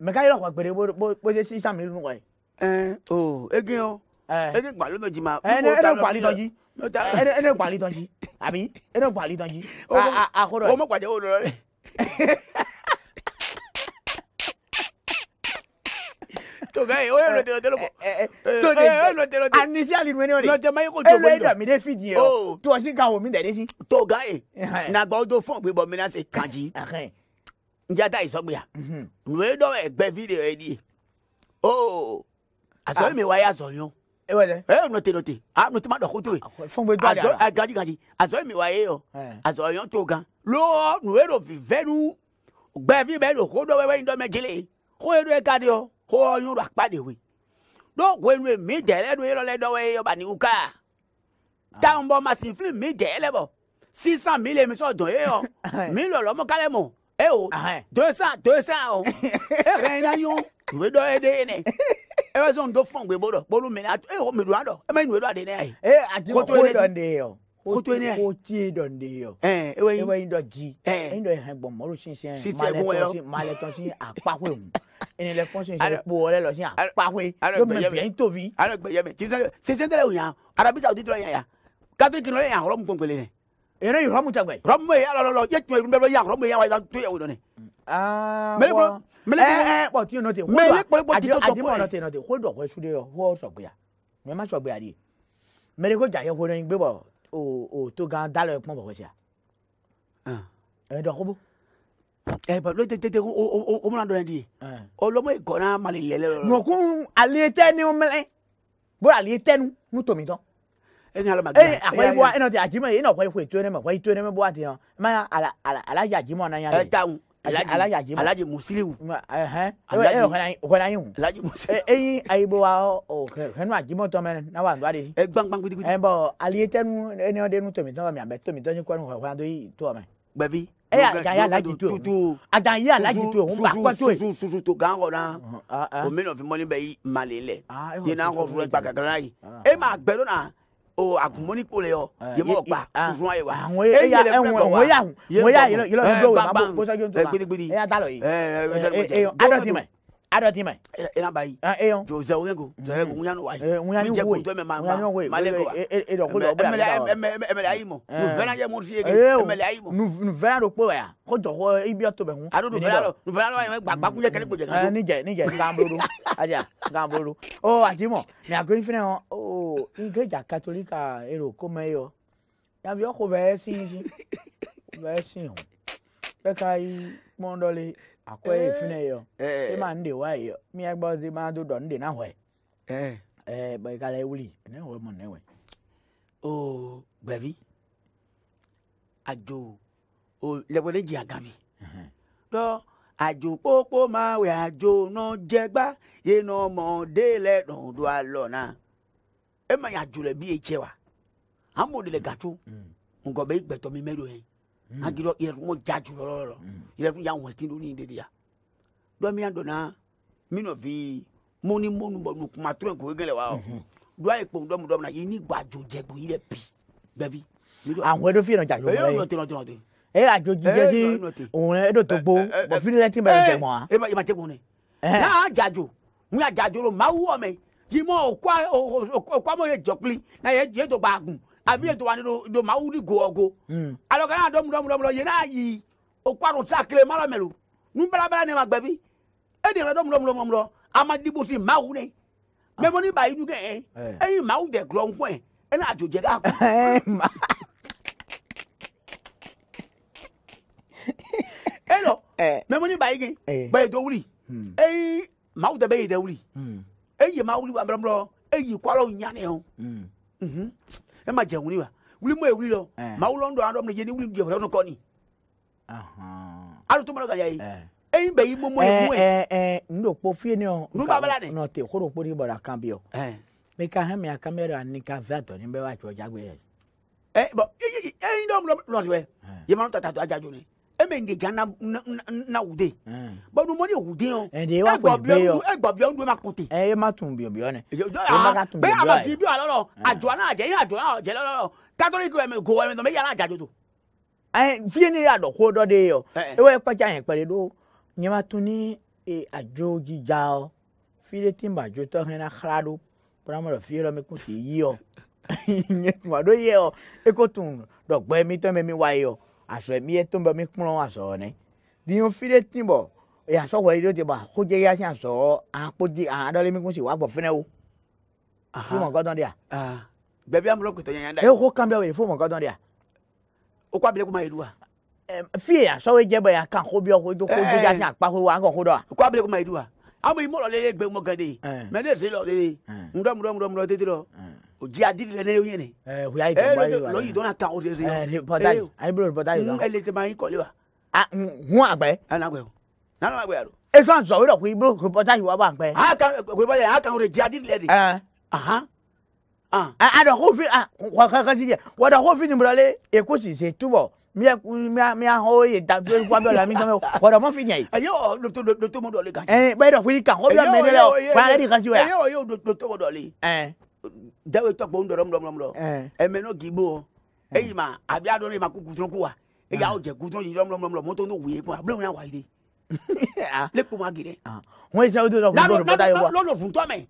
mẹkáyọ̀ náà kàn péré bó ṣe sí sàmì nínú wa yìí. ẹ o egin o egin pàlú náà jí máa. ẹni ẹni pàlú náà jí ẹni pàlú náà jí àbí ẹni pàlú náà jí. o mọ̀ pàjẹ́ wo lọ rẹ̀. tòkè eh, eh, eh, o yẹ lọtẹ lọtẹ lọpọ. tòkè o anisi ali mẹni o de. lọtẹ mayi ko tó wẹlọ. elu edamide fidi yẹ o. tọsi ka wo mi dẹ de si. tòkè na gbawo tó fún ọgbẹ njata isɔgbea nue dɔ ɛgbɛ video ɛdi o asɔyi mi wa ye asɔyi o ee nɔte nɔte a nɔte ma dɔ koto ye asɔyi a gadi gadi asɔyi mi wa ye o asɔyi t'o kan lɔ nue dɔ fi fɛnu gbɛfi bɛ do ko dɔ bɛ wɛni dɔ mɛ jele ko ye do ye ka di o ko ɔyun do akpa de we dɔw ko enu ye mi jɛlɛ do ye lɔlɛ dɔwɛ ye yɔba ni uka tan bɔ masinfili mi jɛlɛ bɔ sisan mi le mi sɔ dɔn ye yɔ mi lɔlɔ mo kalẹ mo eyo dosa dosa o exe na yo tube dɔ ye de ne ewa zɔn do fɔn gbebo dɔ bolo mɛ ato eyo mɛ do adɔ ema nu do ade ne ayi. ee a ti ma ko dɔn de ye o ko to ne ko tie dɔn de ye o ewa yi ewa yi dɔ ji eyi dɔ ye hɛn bɔn malo sinsin malɛ tɔnsin a kpakɔ ye mun ẹni lẹ fọ́n ṣẹṣẹ po ọrẹ lọ sí àpáwé lómi bẹ̀yìn tóbi. arẹgbẹyẹmẹ sísẹ tẹlẹ òyìn arabi saudi tọrọ yẹn ya kátólíkì lọrẹ yẹn àhọrọ mu gbọngbẹlẹ yẹn ere ramu jangwe ramu ya lo lo ye tun e lo ya ramu ya wa to ye wo ni ah mele ko mele eh eh po ti no te mele po po ti to so po no te no te ho do ko su de ya me ma so gbe ya di mele ko ja ye ho ni gbe bo o o to gan da lo pon bo ko sia ah e do ko bo ẹ bọ ló tètè o o múra dọ̀rẹ́ di ọlọ́mọ ìkọ́ná malẹ̀ lẹ́lẹ́ lọ. nùkún àlè ni. mẹ́lẹ́ bó àlè tẹ́nu nù tòmítọ́ ɛni alama gila. ee eh, akɔyi bɔ ɛnɛ tɛ ajima ye ɛnɛ akɔyi foyi to ne ma akɔyi to ne ma bɔ a ten yan mɛ ala ala ala yajima n'an y'a ye. ɛ eh, tawu alaji alaji ɛhɛn ɛɛ ɔkɔla ɔkɔla yin o. alaji musiliwu. ayi bɔ wa ɔ ajima tɔ n'a wa nɔ de. ɛ eh, gbangban kutikiti. ɛ bɔn aliye tɛnu ɛnɛ de nu tomitɔ mɛ mɛ tomitɔ ni kɔni kɔni do yi mɛ. gbɛbi. ɛ ajaya alaji to yen ajayi alaji to yen o ba kɔ to yi o agunmoni kpole yɔ ah, yemɔ gba funfun ah, ayi wa. e yɛlɛ fɛn bɛ wa ŋoya ŋoya yɛlɛ fɛn bɛ wa ma bɔ pɔsɔn jɔn to la. gbedigbedi ɛɛ adɔ ti mɛ adɔtima ena ba yi eyo jo zɛ wɛngo zɛ wɛngo ŋun yanu wa yi ŋun jɛ kuntɔ mɛ ma ma ma lɛ ko wa edɔ ko dɔ bɛ yan ɛmɛ ɛmɛ ayi mɔ nu fɛnɛ yɛ mun si ye kɛ ɛmɛ eh, ayi mɔ nu fɛnɛ do kpo ya ko jɔ ko i bi to bɛ kun alo nu fɛnɛ lo nu fɛnɛ lo yɛ gba kun jɛ kan ni jɛ ni jɛ nk'an bolo aja nk'an bolo o a ti mɔ mɛ a ko in fɛnɛ o nkeja katolika ero ko o bɛ ka akɔ ye fina yɔ e ma n wa yɔ miɛ gbɔ zi ma do dɔ n eh. eh, de na hɔ ye ɛɛ bɛn kala ye wuli ne wɔ mɔ ne wɔ o gbɛbi adzo o lɛbɔ ne jia ma dɔ àjò pópó máa wẹ̀ àjò náà jẹgbá yéna ọmọdé lẹ́dùn ọdún alọ́ náà ẹ máa yàjò rẹ̀ bí ẹ jẹ wa àmọ́ òde lẹ̀ gàtó nǹkan bẹ́ẹ̀ gbẹ̀tọ́ mi mẹ́rin yẹn agirɔ yɛrɛ mɔ ja jurɔlɔlɔ yɛrɛ yan wɛti do ni de di ya dɔ miya donna minɔfi mɔni mɔnu bɔ nu kuma turɛ k'o gɛlɛ wa do a ye kpɔn dɔ mu dɔ min na yi ni gbajo jɛgbu yi dɛ bi bɛɛ bi. àwọn ẹdọ fi yẹn jàjọ wọlé ẹ àjò jíjẹ sí òun ẹdọ tó gbó bọ fílẹ tí bẹrẹ jẹ mọ wa. ẹ ma jẹ mọ ni n'a jajo n y'a jajo lo maa wọ mɛ yi ma o kó a mọ ye jɔkuli n'a ye jɛ tó b'a kun ami eto wani do do mawuli gogo alo kana dom dom dom ye na yi o kwaro ta hmm. kle mala melu nu bala bala ne magbabi e de dom dom dom dom ama dibo si mawu ni ba yi duke eh eh mawu de glo nko eh na ajoje ga ko hello me mo ni ba yi ge ba do wuli eh mawu de be de wuli eh ye mawuli ba bro bro eh yi kwalo nyane ɛma gya wuni wa wuli mo yɛ wuli lɔ ma wulɔ ndo adɔm ne yɛ ni wuli diɛ fɔlɔ kɔni alo tó mɔlɔ ka yà yi eyi bɛ yi mɔmɔ yɛ mɔ yɛ. ɛɛ ɛɛ n do kpɔ fiye ni ɔ n ba bala dɛ n'o ni bɔra kan bi o mɛ ka hɛn mi ka mɛra ni ka fila tɔ ni bɛɛ b'a jɔ jagbe yɛ. ɛ bɔn eyi eyi dɔw lɔ lɔ ti bɛ yamana ta ta a ja ni eme ndeja na na na wude bọnu mọ ni wude yọ ẹgbọbiọ ndu ma kute. ẹ eh, ye ma tun biọbiọ ni. bẹẹ a eh, eh. e ma k'i bi alọ lọ àjọ náà jẹ yín àjọ náà jẹ lọlọ katoliki wẹmi go wẹmi tọ mẹ yàrá àjàjọ tó. ẹ fiye ni yàdọ ko dọ de yọ ẹ wọ ẹkpẹja yẹn pẹlẹ do ɲɛma tun ni àjọ e, jíjà ọ fiye tí n bà jọ tọ hẹn na xara do pọnamọdọ fiye lọ mi kò tì í yí ọ ɲɛ tuma do yẹ ọ eko tun dọgbẹ mi tọ mẹ mi wá yẹ ọ asɔ miɛ tó ń bɛ mi kplɔ asɔ ne diɲɔ fi de ti bɔ eye asɔ wɔ yi do ti bɔ akódze ya si asɔ akódze aɖɔle mi kun si wa gbɔ fɛnɛ wo fún mɔ gɔdɔn de a. bɛɛbi amulɔ kutɔ yanya da. e ko kan bɛ wele fún mɔ gɔdɔn de a. o ko abilékọ ma yi du wa. fi asɔwe jɛ bɛ ya kan ko biɔ ko do ko do ya si akpa ko wa akɔ ko dɔ a. o ko abilékọ ma yi du wa. amu imɔlɔ le ye gbɛmɔ gɛde eh. mɛ ne se lɔ le ye ŋdɔ eh. ŋdɔ ŋdɔ ŋdɔ tete lɔ jiadiri lɛ ne y'o ɲɛnɛ. ɛɛ o y'a ye tɛ bɔ a ye wa. lɔyi dɔnna ah, ta o de se. ɛɛ reportage a ye bolo reportage la. n ɛlɛ tɛ ma mm, i kɔli wa. a hun agbɛ. a ah, n'a gbɛ o n'a n'a gbɛ yɛrɛ. e sɔn sɔ o de ko i bolo reportage wa b'a ah, gbɛ. Eh. a kan reportage a kan o de jiadiri lɛ de. ɛɛ a dɔn ko fi a ka kasi jɛ wa dɔn ko fi nin bɔrɔlen eko sise tubɔ miya miya miya hɔn ye da do wa bɛ la mi sɛmɛ wa dɔn ma fi ɲɛ ye. ɛ y'o doto doto mɔ dɔ le kan. ɛɛ bɛɛ dɔ fo i kan o bɛ mɛ ne la o wa ale de kasi wa. ɛ y'o doto mɔ dɔ le. ɛɛ dawe tɔkpɔ ŋu dɔrɔm dɔm dɔm ɛmɛ n'o k'i bo eyi ma a bɛ a dɔn ne ma ko gudurɔn ko wa eyi aw jɛ gudurɔn yi dɔm dɔm dɔm moto n'o wuye kuma bilen o y'a wa ye ne ko ma gɛrɛ. wọn ye sɛ o de la k'u dɔn fɔta ye wa lɔlɔ funtɔ mɛ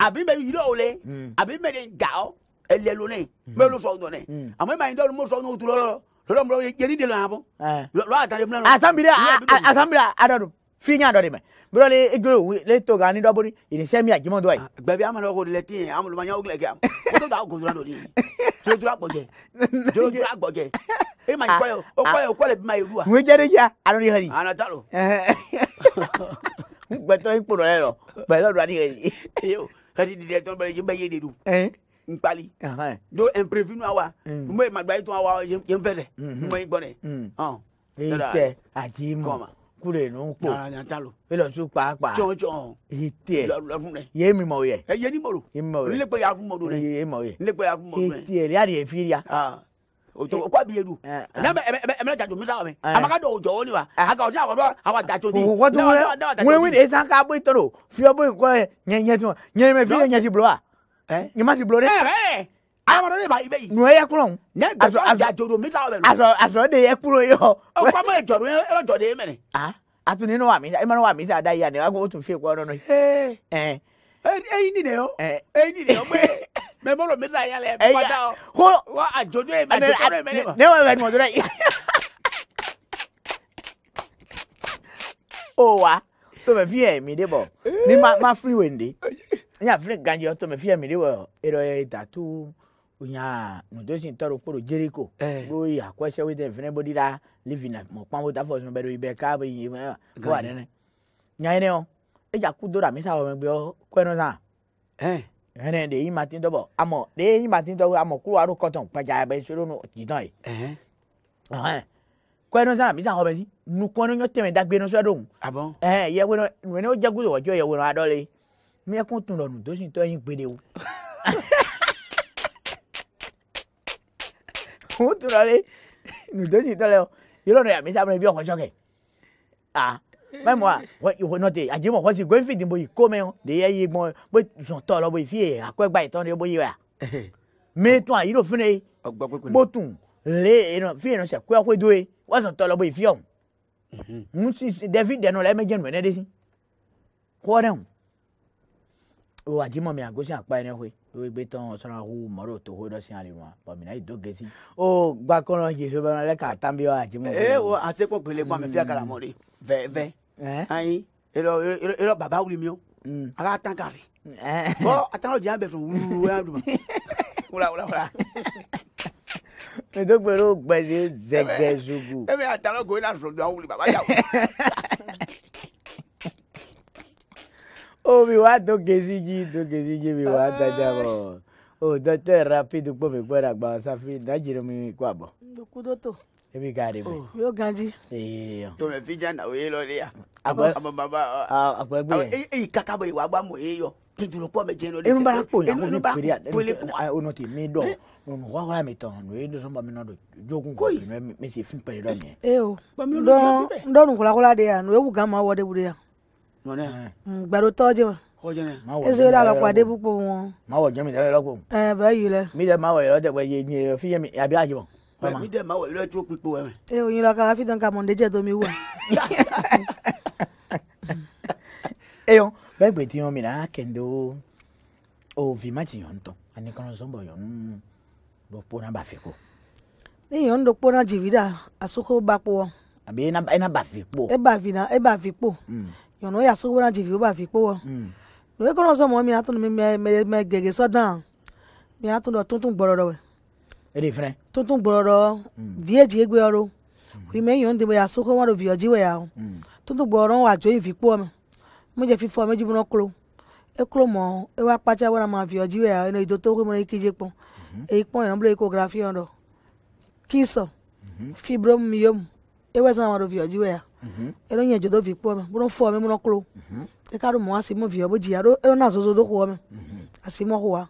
a bɛ mɛ yiri o le a bɛ mɛ de gaɔ ɛlɛlone mɛ olu sɔn dɔn dɛ a mɛ ma ye dɔw mo sɔn n'o tu lɔlɔ lɔlɔ mɔlɔ yeli de la yan bɔ lɔ a ta de bila lɔ. asanbiri asanbiri a dɔ don fi nya dɔ de mɛ bro le egolo le to ga ni dɔ bori ini e sɛ mi a jimɔ do ayi. Ah, gbẹbi amadu ọkọ de lẹ tiɲɛ amadu ma ɲawo gilẹ kɛ o to taa gosira n'o de ye jolodura gbɔjɛ jolodura gbɔjɛ e ma nin kɔyɔ e, o kɔyɔ e, o kɔlɛ bi ma ye wa. mun jɛ de ja alo ni hali. ana ta lo. gbɛtɔ in kpɔnɔ yɛ lɔ gbɛtɔ do ani hali. eyo kati didi ɛtɔ bɛ ye bɛ ye de do. Eh? nkpali do imprévenu awa mm. mo ye maduwa ye tun awa ye n fɛ dɛ mm-hmm. mo ye gbɔ dɛ. i tɛ a ti mɔ kule nu kpo ilọ su paapaa ite ye mi mọ yẹ ye mi mọ yẹ nlẹgbẹ ya fún mọdún rẹ ye mọ yẹ nlẹgbẹ ya fún mọdún rẹ ite rẹ yàrá yẹ fi ya. kó a bí yedu ẹmẹ jajo mi sáwọ mi amaka dọw jọ wọlé wa a ka ọdún àwọn dọ àwọn jajo di. wọ́n tún wọlé wọ́n wí de san ká bó itọ́ do fiyọ́ bó ikọ́ yẹ ɲɛ ɲɛ tí wọ́n ɲɛ mẹ fiyọ́ ɲɛ ti bulọ́ wa ɲɛ ma ti bulọ́ dɛ alamọdọ ah. de ba ibe yi. nù ẹyẹ kúrò ń. ní ẹgbẹ ọjà jòrò mi sáwọ bẹlú. àsọ àsọ de yẹ kúrò yìí họ. ọ kọ́ mọ̀ ìjọ̀rò yẹn ẹ̀rọ jọ̀dẹ̀ yẹn mẹ́rin. a ah, a tún nínú wa mi ẹ mẹ́rin wa mi sáà dá yìí àná ẹ wá tún fi èkó ọdún náà. Eh. ẹ ẹyin nìyẹn o eh. ẹyin nìyẹn o pé mẹmọrọ mi sáà yẹn lẹ pátá o wa àjọjọ yẹn mẹ́rin àjọjọ yẹn mẹ́rin. ne wọ́n bẹ ní ọdún yẹn. o wa tó bẹ fi yẹn mi dé bọ̀ eh. ní ma ma firi wèndé ní àfin ganjẹ tó onyaa ntosin tɔro kporo jeriko wo eh. yi akɔsɛ wo tɛ fɛnɛ bɔ dira livina mɔ kpambo ta fɔ sunbɛ do ibɛ kaa bɛ yin mɛ eh, ko wa nɛnɛ nyaayinɛ o eja ku do la misa wɔ mɛ gbɛ kɔɛnɔ san eh. hɛnɛ de yi ma de yi ma ti dɔbɔ amɔ kuru aro kɔtɔn kpadza bɛ soro no jitɔn ye ɛhɛn kɔɛnɔ san misa wɔ bɛ si nukɔnɔ nyɔ tɛmɛ dagbe nɔ sɔɛ don ɛhɛn yɛ wɛnɔ wɛnɛ o jɛ kudo wɔjɔ yɛ wɛnɔ adɔ 못들어네 누더지 달래요 이러네 미사분에 비어 거저게 아 mais moi ouais yo noté a dimo wasi go fi dimbo come on de yi mo bo son to lo bo fi a ko gba itan de bo yi wa mais toi il ofune bo tun le no fi no se ko ko doe wa son to lo bo fi on mun si david de no la me jenu ne de si ko re on o a dimo mi ago si apa ene we lórí gbé tán sara hu mọ́rọ̀ tó hó dọ́sí àlè bọ̀mìnà yìí dóge sí. ó gba kọ́nà jésù bá wọn lẹ́ka tàbí wa àti mú. ẹ o àṣepọ̀ pèlè kọ́ àmì fi àkàrà mọ́ vẹ́ẹ́vẹ́ ayin irọ́ bàbá wuli mi o mm. ala tán kàrí. bọ́ àtàwọn jẹ́ àbẹ̀fọ̀ wúru wúru wúru wúra wúra wúra. ètò gbèrò gbèsè zẹgbẹ zugu. ẹ bẹ àtàwọn gòwé náà sọ̀rọ̀ omi wa tóke síjí tóke síjí mi wa dájà bọ̀ o dọ́tẹ́ rapidu pọ̀ mi gbọ́dọ̀ àgbà sáfì nàìjírí mi kú àbọ̀. kudoto. ebi ka de mi. yóò ganji. tòmẹ fíjà náà o yé lọ de ya. àpò àpò ẹgbẹ́ yẹn. eyi kaka bọ ìwà gbàmù èyí yọ kejìlú pọ̀ mi jẹun lórí sẹ́yìn. enubara kpoli àwọn mi pèlè à pèlè kù. ọ̀nà tí mi dọ̀ ọ̀nà wà wà mi tàn lóye ní sọ́nba mi náà dọ̀ jogun kò tì mí mi ti fi pèlè lọ yẹn. ee o dɔn dɔn nukulakula de yan n'o ye wugan ma wɔ de wuli yan gbàdó tọ́jú ese la lọ pàdé púpọ̀ wọn. má wọ jẹ́mi lẹ́yìn lọ́pọ̀. ẹ bẹ́ẹ̀ yìí lẹ. mi dẹ̀ má wọ yẹrọ tẹ̀ pẹ́ yé ni ẹ fi yé mi àbí àjẹ mọ̀. mi dẹ̀ má wọ yẹrọ tí ó pípọ̀ wẹ̀. ẹ oyin lọ ká wá fi dán ká mọ̀ ndéjẹ́ tó mi wà. ẹ yọ bẹ́ẹ̀ gbé tí wọn mi náà kẹ́ndó òfì má ti yàn ń tán àníkan sọ́nbọ̀ yàn ń lọ pọ́nà bá fi kó. ní yàn ń lọ pọ́nà jìbìdà àsokò bá pọ̀. àbí ẹ yɔnɔ ya so wɛrɛ jivi o ba fi kpowɔ o ye kɔnɔ sɔmɔ mi atunu mi mɛ mɛ mɛ gègé sɔdàn mi atunu dɔ tuntun gbɔrɔrɔ wɛ. e de fɛnɛ. tuntun gbɔrɔrɔ vie dzi egbe yɔro o yi mɛ yɔn de bɛ ya so ko wɔn do viɔ dzi wɛ ya o tuntun gbɔrɔrɔ wa dzo yi fi kpowɔ mɛ mo jɛ fi fɔ mɛ jibunɔ klo eklo mɔ ewa kpatsa wɛrɛ ma viɔ dzi wɛ ya eno ido to ko mo ne kidze kpɔn eyi kpɔn yɛn bolo ekografi ya ero nye jodo vi kpɔ mɛ mo fɔ mɛ mo klo eka do mo asi mo viɔ bo dzia do ero na zozo do xɔ mɛ asi mo xɔa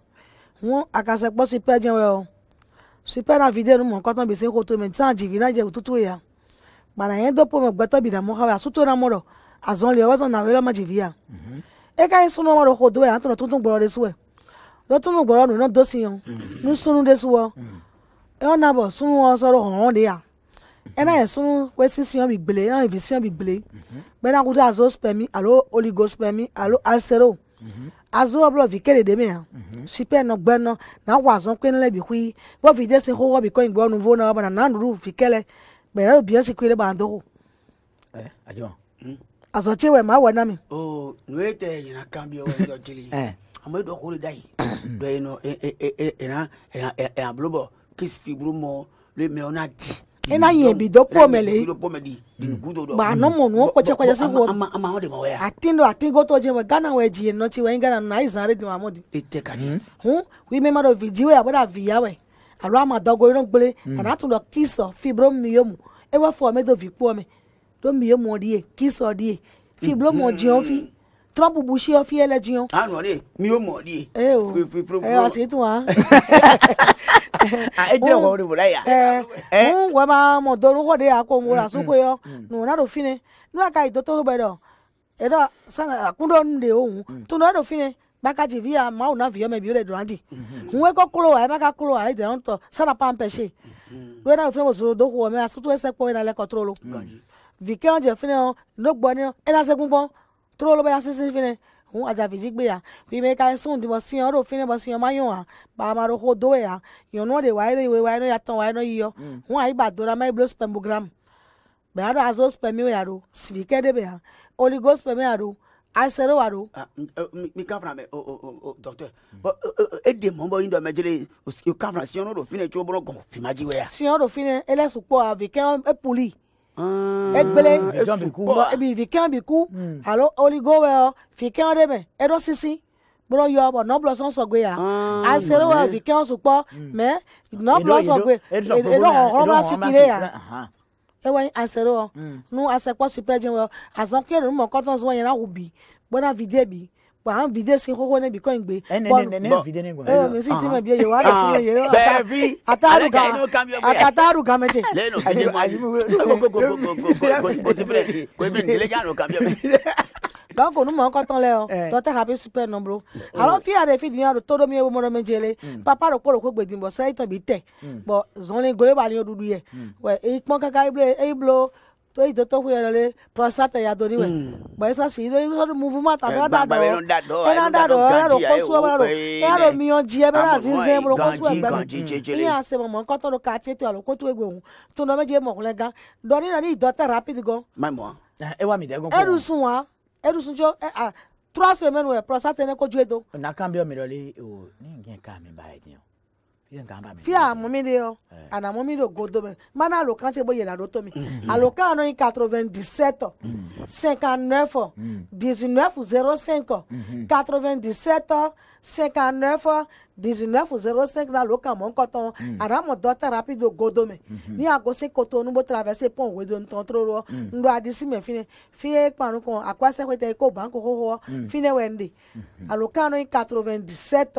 ŋu akasɛ kpɔ suipɛ dze wɛ o suipɛ na vi de nu mɔ kɔtɔn bi se koto mɛ tiɲɛ dzivi na dze tutu ya gbana yɛ do pomɛ gbɛtɔ bi da mo xa wɛ asuto na mo dɔ azɔn liɛ wɔzɔn na wɛ lɛ ma dzivi ya eka yi sunu mo dɔ xɔ do ya atɔnɔ tuntun gbɔdɔ de su wɛ lɔtunu gbɔdɔ nu n'o do si yɔ nusunu de su wɔ ewɔ nabɔ sunu wɔ sɔrɔ hɔn de ya ena yesu wesi sion bi gbele ena ivi sion bi gbele gbena kutu azo spemi alo oligo spemi alo asero mm-hmm. azo ɔblɔ vi kele de mi hã sipɛ nɔ gbɛnɔ na wɔ azɔ kpe lɛ bi kui wɔ vi de si xoxo bi kɔnyi gbɔ nuvo na wɔbɛna na nuɖu vi kele gbɛna o biɛ si kui de ba do ko. ɛ adzɔ. azɔ tse wɛ ma wɛ na mi. o oh, n'o tɛ yina kan bi o yɛ dɔ jeli eh. ame dɔ ko de da yi dɔ yen nɔ ɛna e, e, e, ɛna ɛna bulobɔ kisi fi buru mɔ lɛ mɛ o na di. ịnaghị ebidokwa omele ma nọ mụnụ ụkwọchakwachasị wụ atịndụ atịgoto jewe gana wee ji enochi wee gana na izari dị mamodi hụ wime mmadụ vijiwe agbada viyawe alụ ama dọgoro nokpere hmm. ana atụrụ kiso fibromiyomu ewefu omedo vikpuome domiyomu odie kiso odie fibromu ojiọfi trump bu shi of yele jiyan. a nọ de mi o mọ de. e o ẹ ọ sì tún wa. a e jẹ wọn olùbọlá yà. ẹ n wọ́n máa mọ̀ dọ́rùn kọ́ de yà kó n wọ́n àsúkò yọ mm. nù nà ló fínẹ nù àka ìdótó bẹ̀ dọ̀ ẹ̀dọ̀ àkúndọ̀ mm. nù de mm, òun tó nà ló fínẹ bakaji via mau o vio me bi re durandi nwe ko kulo wa maka kulo wa de onto sana pampe she we na fimo so do ko me asu to ese ko na le control vike on je fini on no gbo ni e na segun bon tróólóbaya sisi fine ŋu adzavizigbe ya fime ka sun dibɔ si yɔ ɔɖo fine bɔ si yɔ ma yɔ wa bama ɖo ko do ya nyɔnu de wa ye wo wa ye ya tɔn wa ye yiyɔ ŋu ayi ba do la ma eblo spermogram bɛ aɖo azo spermi ya ɖo sivike de bɛ ya oligo spermi ya ɖo asere wa ɖo. mi kan fana mɛ o o o dɔkitɛ bɔn e de mɔ bɔ yin dɔ mɛ jele o kan fana siyɔn ɖo fine tso bɔlɔ gɔn fimaji wɛ ya. siyɔn ɖo fine elɛsukpɔ avikɛ epuli. Ah. egbele ebi fikɛn bi ku alo oligo wɛ fikɛn de mɛ ɛdɔ sisi bro yɔ bɔ nɔblɔ sɔn sɔgbe ya ah. ah. asere wa fikɛn su kpɔ mɛ nɔblɔ sɔgbe edo hɔhɔrɔba sikire ya ewa asere wɔ nu asɛkpɔ supɛ jɛ wɔ asɔnkɛ nu mɔ kɔtɔn sɔ yɛn na wo bi gbɔna vide bi wa an vide sin koko ne bi kɔn gbe. ɛnɛ nɛ nɛ vide ne gɔn. ɛɛ misi ti mɛ biye ye wa ale ti mɛ ye. bɛɛ bi ale ka inu kan bi o bɛ yan. a taaru gan mɛ ten. lɛnu vide mu ko ko ko ko ko ko ko ti bere ko ibi nin dilejan n'o kan bi o bɛ. donc nous manquons tant là toi t'as rappelé super nombreux alors fille a des filles d'union tout le monde mon homme gelé papa le corps quoi gbedin bo sai tan bi te bo zon le goye ba le dudu ye ouais et pon kaka ible iblo to yi dɔtɔ fun yɛrɛ le prostate ya doni wɛ bɔn ɛsɛ si yɛrɛ yɛrɛ sɔrɔ muvuma ta n'a da dɔ ɛna da dɔ ɛna dɔ kɔsu ɛna dɔ ɛna dɔ miyɔn diɛ bɛ n'a zinzɛn bolo kɔsu ɛgbɛ mi ni y'a sɛbɛn mɔ nkɔtɔ do k'a tiɛ to alo koto egbe ŋu tɔnɔ bɛ jɛ mɔkulɛ gan dɔɔni na ni dɔ rapide gan. ɛdu sun wa ɛdu sun tso ɛ a trois semaines wɛ prostate ne ko ju edo. n'a kan bɛ o ni n kɛ k'a fia mumi de yɔ eh. ana mumi de godo mɛ mana alokan se bo yɛlɛ alo to mi mm, mm. alokan nɔ yi quatre-vingt-dix-sept cinquante-neuf mm, dix-neuf zéro cinq quatre-vingt-dix-sept cinquante-neuf dix-neuf zéro cinq na alokan mɔ ana mɔ dɔtɛ rapide godo mɛ ni ago se koto nubo traverse pɔn wedo ntɔn toro rɔ ndo adisi mɛ fi ne fie kpanu kɔn akɔsɛ ko tɛ ko banko xoxo fi ne wɛ nde alokan nɔ yi quatre-vingt-dix-sept.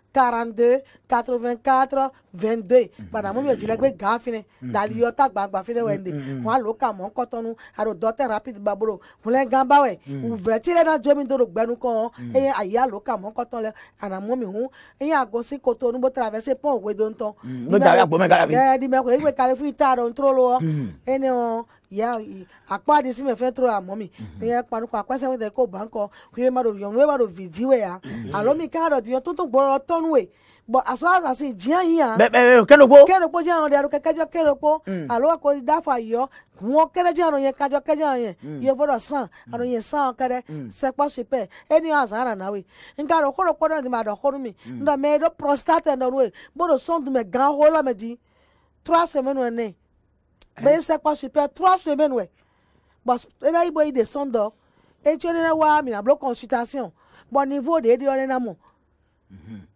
42 84 22 gbàdá mú mi ò jìlẹ̀ gbé gàá fínẹ̀ mm-hmm. dàlí yọ tá gbàgbà fínẹ̀ wẹ̀ ndè mm-hmm. wọn àlọ́ kà mọ́ kọ́tọ́nu àrò dọ́tẹ́ rapid gbàgbọ́rọ̀ múlẹ̀ gán báwẹ̀ ùvẹ̀ mm. tí lẹ́nà jẹ́mi dòrò gbẹ́nu kàn án mm. ẹ̀yẹ àyè àlọ́ kà mọ́ kọ́tọ́n lẹ àná mú mi hún ẹ̀yẹ àgọ́ sí koto onúbó travese pọ́n òwe dó mm. ń tán. ló dàrí àgbọ̀ mẹ́gàrà mi. ẹ Mhm. ya akpa di si me fe tro a momi ya panu ko akwa se we de ko banko ku ye maro yo we maro vidiwe ya alo mi ka do yo to to gboro tonwe but as far as e jiyan yiyan. bẹẹ bẹẹ kẹlẹ po. kẹlẹ po jiyan de arúgbó kẹjọ kẹlẹ po. Mm. àlọ́ kò dáfà yọ wọn kẹlẹ jiyan yẹn kájọ kẹjọ yẹn yẹn mm. fọdọ san àrùn yẹn san kẹrẹ mm. sẹpọ sepẹ ẹni yàn zan ara náà we nka rẹ kọrọ kọrọ ní ma dọ kọrọ mi ndọ mẹ ẹdọ prostate ndọ nù we bọdọ sọndùmẹ gan hó lọmẹdì trois semaines nù ẹ nẹ bɛyɛ c'est quoi super trois semaines ouais bon ɛna a bɔ yi de sɔn et tu en na waa mina bolo consultation bon niveau de edi ɔne na mo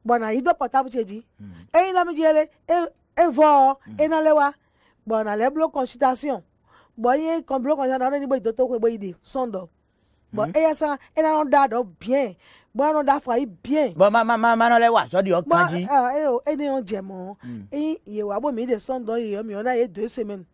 bɔn na yi dɔ dis et il a me dit di yɛlɛ e et ena les wa bon na lɛ bolo consultation il est comme bolo consultation ɔne ni bɔ yi doto ko bɔ yi de sɔn dɔ bɔn eya san ena nɔ da bien bɔn ena nɔ da bien. bɔn ma ma ma ma nɔ lɛ wa sɔ di ɔ kan ji. bɔn ah, ɛ eh, ɛ o oh, eni eh, yɔ jɛ mɔ mm. eyi eh, ye wa bo mi de sɔn dɔ ye yɔ mi ɔna ye deux semaines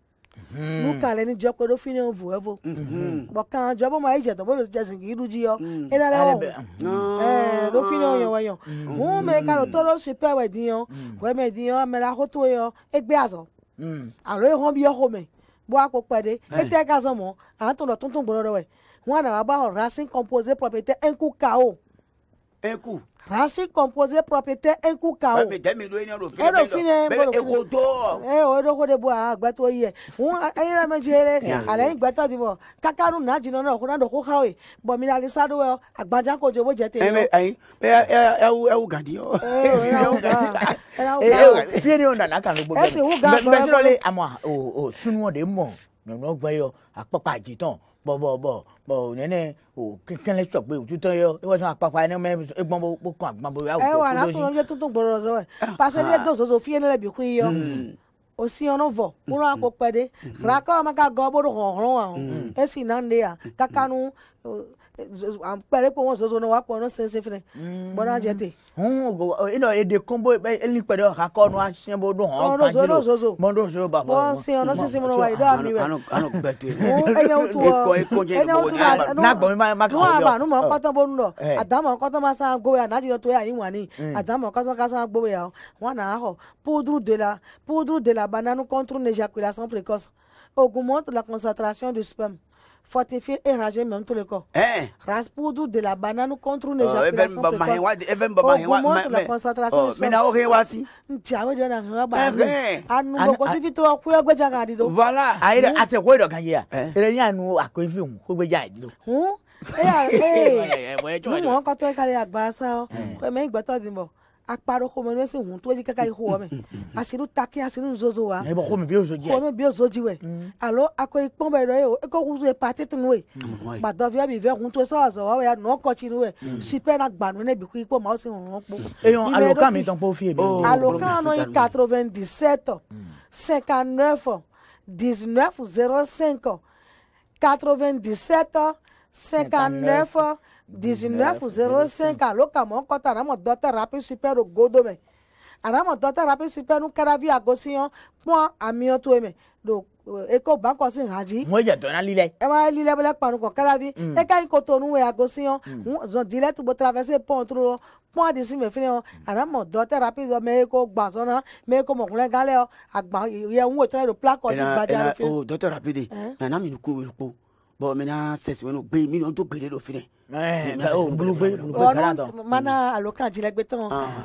mukale ni jɔkpe fi ne vu evo bɔn kan jɔ bɔ ma yi dzɛtɔ bɔ ɖo dzesi k'i ɖu dzi yɔ ena lɛ wɔ ɛɛ ɖo fi ne yɔ wɔ yɔ mu me ka ɖo to ɖo wɛ di yɔ wɛ mɛ di yɔ mɛ la ko to yɔ egbe azɔ alo ehɔn bi yɔ xɔmɛ bó akpɔ kpɛ de ete eh. ka zɔn mɔ à ń lɔ tuntun gbɔdɔ wɛ wọn àná wà bá ọ̀rá sí composé propriété ẹnkú ká o eku. rasi composé propriété eku ka o. jẹ́mi ló yẹn ròfin lọ erofin yẹn bolo fún mi. eko tó. ẹ o eroko de bọ a gbẹtọ yẹ n ẹyẹrẹ mi jẹrẹ alẹ yìí gbẹtọ ti bọ kakaru n'a jìnnà náà kó náà dọ kó ká o ye bọmílẹ alisado wẹ agbaja ko jo bó jẹ tèmi. ẹ ẹ ẹ ẹwu ẹwu gadi yọ. ẹ ẹ fiye ni o nana kan ló gbogbo. ẹ sì wú gan bọ̀rọ̀ bọ̀rọ̀. bẹẹ bẹẹ sọ̀rọ̀ le àmọ́ o sunuwọ̀n de mọ̀ nɔnɔ gbɛn yɔ akpakpa dzi tɔn bɔbɔbɔ bɔ nɛnɛ o kɛnɛ sɔ pé o tu tɔn yɔ e wa sɔn akpakpa yɛ mɛ egbɔn bo bo kɔn agbɔn bo awo tó kúlósi. ɛwà n'atɔnɔ yɛ tuntun gbɔdɔ zɔ yɛ pase ne do soso fiye ne le bi ku yi yɔ o si ɔnu vɔ kúrò akpɔ pɛ de raka ma ka gɔ bo do xɔxlɔ wa o esi nande ya kaka pẹ̀rẹ́ pé wọ́n soso wa pọ̀ ọ̀run sẹ́sẹ́ fún ẹ bọ́dá jẹ tè. inú èdè kúnbó ẹni pẹ̀lú ọ̀ka kọ́ ọ̀run aṣẹ́ bó dùn ọ̀hún kájú ọ̀run soso mọ́dún soso bàbá wọn. wọ́n sin ọ̀run sísè mọ́nà wa ìdọ́ àmì rẹ̀. ẹni ọ̀hún tó ọ ẹni ọ̀hún tó nàgbọ̀n mi máa kàn wọ́n. àbànú mọ̀ kọ́tọ́ bó ń lọ àtàmọ̀ kọ́tọ́ máa sá gbówó yà nájú tó yà yín wà ní mm. àtàmọ̀ kọ́tọ́ ká sá gbówó yà wọn nà á họ poudre de la poudre de la banane contre l'éjaculation précoce oògùn mọ́tò la concentration du sperme fortifier et rager même tout le corps. Hein? Raspoudou de la banane contre une éjaculation précoce. Even baba hewa montre la eh concentration du sang. Mina o hewa si. Ntiawe de na hewa ba. Eh. Anu go ko si fi to ku egbe di do. Voilà. Aire ate ko do kan ya. Ere ni anu akofi un ko gbe ja di do. Hmm? Eh eh. Mo mo kan to e kale sa o. Ko me igbo to di mo akparo xɔme ne se hun to edzi kaka yi xɔme asinu taki asinu nuzozo wa xɔme mm. e e e mm. bi ozo dzi wɛ alo akɔ yi kpɔm bɛ dɔ ye o ekɔ wuzu ye pati tunu we gbadɔ vi wa mi vɛ hun to sɔzɔ wa ya nɔ kɔtsi nu wɛ sipɛ na gbanu ne bi ku yi kpɔ maaw se hun nɔ kpɔ. Mm. eyan alokan mi tɔn kpɔ fi ye bi. alokan nɔ yi quatre vingt dix sept cinquante neuf dix neuf zero cinq quatre vingt dix sept cinquante neuf. 19 05 aloka mɔkɔta aramɔdɔtɛ rapi supɛro godome aramɔdɔtɛ rapi supɛnu karavi agosiyɔn kpɔn amiyɔn to eme do eko bankɔ si hadi. mo jɛ dɔnna lilɛ. ɛ ma lilɛ bɛlɛ kpanu kɔ karavi e ka ɲi ko to nu we agosiyɔn zɔn dilɛ tubo traverse pɔn turu pɔn di si mɛ fi yɔ aramɔdɔtɛ rapi yɔ mɛ eko gbazɔn na mɛ eko mɔkulɛ galɛ yɔ agba yɛ n wo tɛnɛ do plakɔ ti gbajà. ɛ na o dɔtɛ rapi de nana mi ni ko wele ko. bon maintenant c'est ce que nous ah. on tout au fini maintenant je vais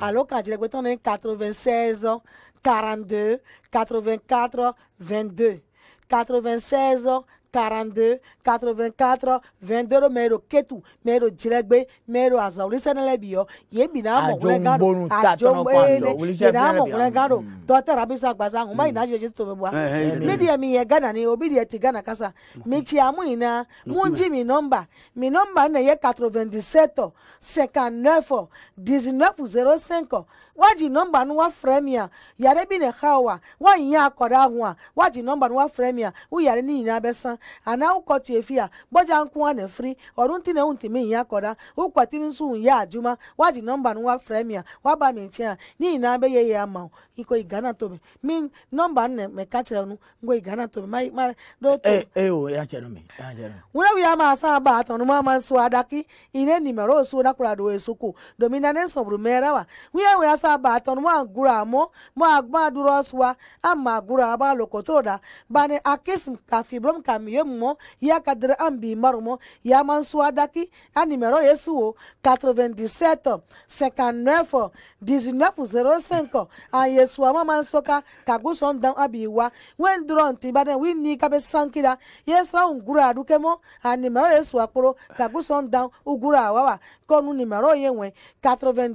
alors donner 96 42 84 22 96 42 84 22 mero ketu mero jilegbe mero azawuli sɛnɛlɛ bi yɔ ye bina mɔkulɛ gan do ajo ene bina mɔkulɛ gan do dɔtɛra bi sa gbasa ŋun ma yina jɔ jesu tobe bua mi diɛ mi yɛ gana ni obi diɛ ti gana kasa hmm. mi tia mu yina mu ji mi nɔmba mi nɔmba ne ye 97 59 19 05 wagye nɔmba no wafrɛ me a yare bi na ɛha wo a woanyɛ akɔda ho a wagye nɔmba no wafrɛ me a wo yare no nyinaa bɛsa anaa wokɔto afi a bɔgya nko a na firi ɔno nti na wontumi nyɛ akɔda wokɔte no nso wonyɛ adwuma wagye nɔmba no wafrɛ me a woaba me nkyɛn a ne nyinaa bɛyɛ yɛ ama wo nkɔyi ghana to me me nɔmba no na mɛka kyerɛ no nkɔyi ghana to me ma wúlò wíyá máa san abá àtọ̀nù máa máa ń so adaki ìrẹ́ nìmẹ̀rọ̀ òṣù dákúrò àdó èso kò dòmínà ní sọ̀bùrù mẹ́rẹ́wà wíyá wíyá s sabatan mo agura mo mo agba duroswa amma agura ba lokotro da bane akism ka fibrom ka miyem mo ya kadre ambi marumo ya mansuwa daki a numero yesu o 97 59 1905 a yesu ama mansoka kaguson dam abiwa wen duron ti bane wi ni kabe sankira yesu ngura adukemo a numero yesu akporo kaguson dam ugura awawa konu numero 97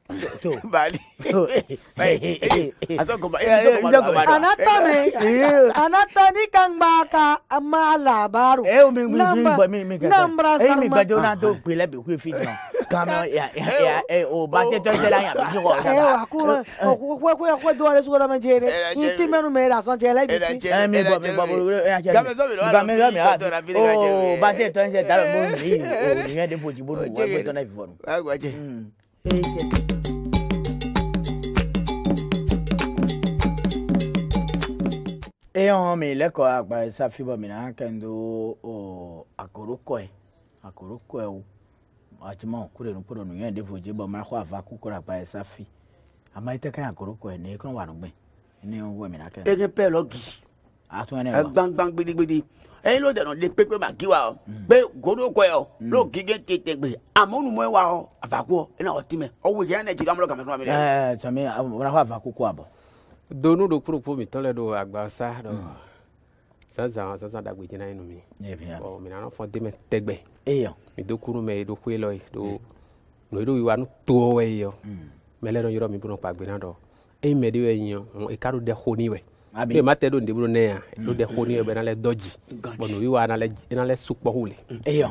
to bali anatami anatani kan b'a ka ma labaru nambara sarima. e mi gbajo n'a to gbela bi k'u fi jɔ kama ya o ba tɛ tɔ sɛlɛ yan bi jɔgɔ. ɛ wa ko ko ko ko dɔw yɛrɛ sugɔrɔ ma jɛ dɛ i ti mɛnu mɛ la sɔn cɛ la i si. ɛ mi bɔ mi bɔ bolo ɛ cɛ mi gamɛ sɔ mi a o ba tɛ tɔ sɛ da mi o mi yɛ de fo jibo nu wa ko tɔ n'a bi fɔ eya hɔn mi lɛkɔ safi fibɔ mi na kɛndo o akorokɔɛ akorokɔɛ o atima kure nu kure nu yɛn de fojie bɔ ma kɔ ava kukura agbalisa fi ama ite kan akorokɔɛ ne kɔn wa nugbɛ ne yɛn wɔ mi na kɛndo. eke pɛ lɔ gi agbangban gbidigbidi eyin ló dẹnu de pépé ma gi wa o hmm. pé godo kɔ yɛ o hmm. ló gígé tètè gbé amóhùnmó wa o avakuo ɛnna ɔtí mɛ ɔwúyɛ ɛnna jìnnà ɔmọlọ kàmẹ́sọ́mọ́ mi rẹ. ɛɛ sami wọn akɔ avakuko abɔ donu do kpurukpu mi tɔlɛ do agbasa do hmm. zanzan zanzan dagbe dzina yi nu mi ɔ mina nɔ fɔ deme tɛgbɛ mi do kuru mɛ do lɔ yi do nu yi do yi wa nu toɔ wɛ yi yɔ mɛ lɛ do yɔrɔ mi bolo kpa gbena dɔ eyi mɛ de yɔ yi yɔ eka do dɛ xo ni wɛ eyi ma tɛ do ndebolo nɛ ya do hmm. dɛ xo ni wɛ bɛ n'alɛ dɔ dzi bɔn nu yi wa n'alɛ n'alɛ sukpɔhu le. eyɔ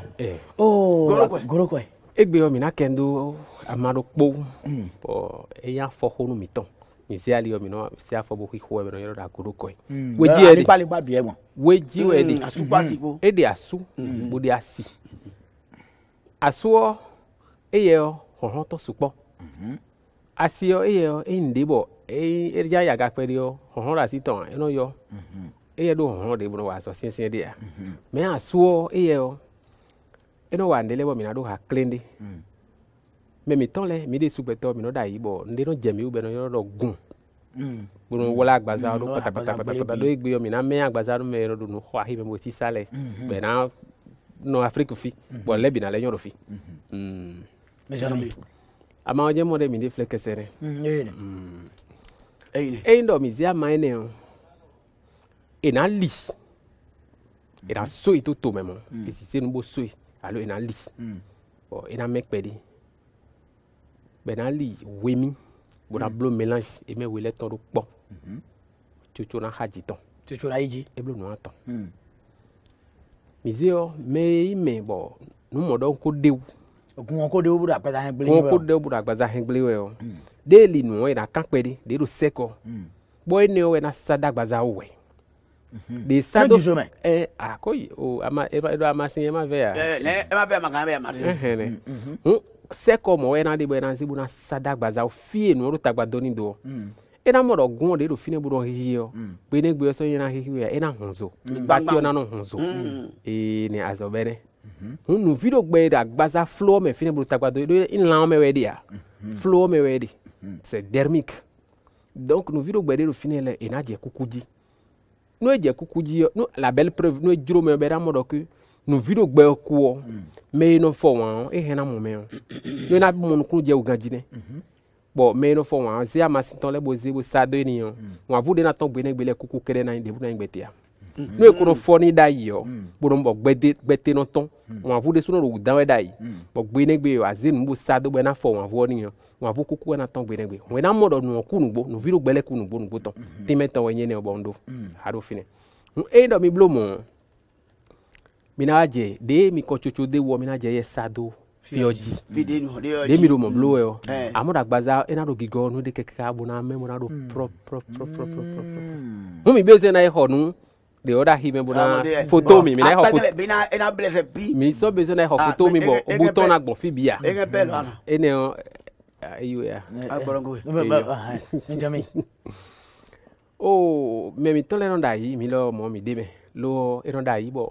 ooo gorokɔɛ. egbe yɔ mina kɛn do amadu kpo hmm. ɔ eya fɔ xo mi tɔn misi ali omi no misi afɔ bo xixi wɛ mi no yɔrɔ da kuru kɔi. wedzi yɛ di anikpali ba biɛ di e di asu bo di asi asuɔ eyɛ yɔ xɔxɔ tɔ sukpɔ asiɔ eyɛ yɔ eyinde bɔ eyi edidza yaga kpɛ di yɔ xɔxɔ la si tɔn ɛnɔ yɔ eyɛ do xɔxɔ de bolo wa sɔ sɛnsɛn di ya mɛ asuɔ eyɛ yɔ ɛnɔ wa ndele bɔ mina do ha klen de. Mm -hmm mɛ mm. mm. mi tɔn lɛ mi de sugbɛtɔ mi nɔ da yi bɔ n de nɔ jɛ mi wu bɛ nɔ yɔrɔ dɔ gun gbolo wala agbaza do patapatapatapata do egbe yɔ mi na mɛ agbaza do mɛ yɔrɔ do nu xɔ ahi bɛ mo ti sa lɛ bɛ na nɔ afiriki fi bɔn lɛ bina lɛ yɔrɔ fi. amawo jɛ mɔ de mi de filɛ kɛsɛ dɛ. eyin dɔ mi zi ama yi nɛ o ena li ena so yi to to mɛ mɔ esi se nu bo so alo ena li bɔn mɛ kpɛ di bɛnali wemi bonablo mm. mélange eme wele tɔ do kpɔ mm-hmm. tsotso na hadzi tɔ tsotso na yidzi eblo nua tɔ mm. mize yɔ me ime bɔ numɔ dɔ ko dewu gun ko dewu bu da agbaza hɛn gbele yɔ gun ko dewu bu da agbaza hɛn gbele yɔ de li nuɔ yi e na kakpɛ de de do sɛkɔ mm. bɔ ene yɔ e na sada agbaza wɛ mm-hmm. de sado ɛ eh, a ko yi o ama e, e do ama se ema vɛ ya ɛ eh, ɛ ema eh, vɛ ama kan bɛ ama se sɛkɔ mɔ wɛna de bɛna zibu na sada gbaza fie nu ɔlu tagba dɔɔni do ena mɔdɔ gɔn de do fi ne bo dɔn hihi yɔ gbene gbe sɔ yena hihi yɔ ena hun zo gbatiɔ nanu hun zo ee ne azɔ bɛ ne nu vi do gbɛ da gbaza flo mɛ fi ne bo tagba dɔɔni do ina mɛ wɛ de ya flo mɛ c'est dermique donc nu vi do gbɛ de do fi ne lɛ ena jɛ kuku di n'o jɛ kuku di yɔ no la belle preuve n'o dzro mɛ bɛ na mɔdɔ ke nuvi ɖo gbɛ koɔ mɛ mm. yi nɔ fɔ wɔn ehe na mɔmɛ o ne na mɔ nukunu jɛ o gan dzi nɛ bɔn mɛ yi nɔ fɔ wɔn zia masintɔ lɛ bo zi bo sa do yi ni yɔ mm. wɔn avu de na tɔ gbɛ ne gbɛ lɛ kuku kɛlɛ na yi debu na yi gbɛtea mm-hmm. e n'o ye kɔnɔ fɔ ni da yi yɔ mm. bɔn bɔn gbɛde gbɛte nɔ tɔn wɔn avu de sunu ɖo dan wɛ da yi bɔn gbɛ ne gbɛ yɔ aze nu bo sa do bɛ na fɔ wɔn avu ni yɔ wɔn avu kuku na tɔn gbɛ ne gbɛ wɔn na mɔ nuwɔ ku nugbo nuvi do gbɛlɛ ku nugbo nugbo tɔn tɛmɛ mm-hmm. tɔn wɔ nye ne bɔn e do ha do fi ne eyi dɔ mi blo mɔ mina dze de mi kɔ tsotso de wɔ mina dze ye sado fiɔdzi de mi do mɔ blo yɔ amu da gbaza ena do gigɔ mm. mm. e nu de keke abo na mɛ mo na do prɔ prɔ prɔ prɔ prɔ prɔ mu mi beze na ye xɔ nu de o da hi mɛ bo na e. foto mi mi ye xɔ ah, e ah, foto mi sɔ beze na ye xɔ foto mi bɔ o bu tɔn na gbɔn fi bi ya ene yɔ eh, eh. ah, eyo ya o mɛ mi tɔlɛ nɔ da yi mi lɔ mɔ mi de mɛ lo enɔ da yi bɔ.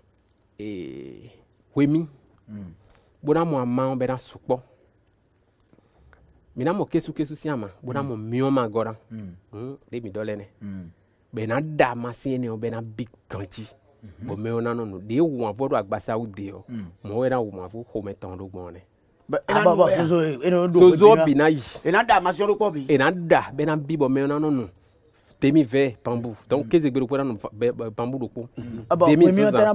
eh, wemi mm. bona mo ama bena sukpɔ mina mo kesu kesu si ama bona mm. mo miɔ ma gɔra mm. mm, de mi dɔ lɛ nɛ mm. bena da ma si ne o bena bi ganji mm -hmm. bo meo na de wɔn avɔ do agbasa wo de o mm. mɔ wɛrɛ wɔn avɔ xɔmɛ tɔn do gbɔn nɛ sozo bina yi ena da ma si ɔdo kpɔ bi ena da bena bi bɔ meo na nɔnɔ demi vɛ bambu, mm-hmm. donc keze gbero kpɛra nu pambu do ko temi sisan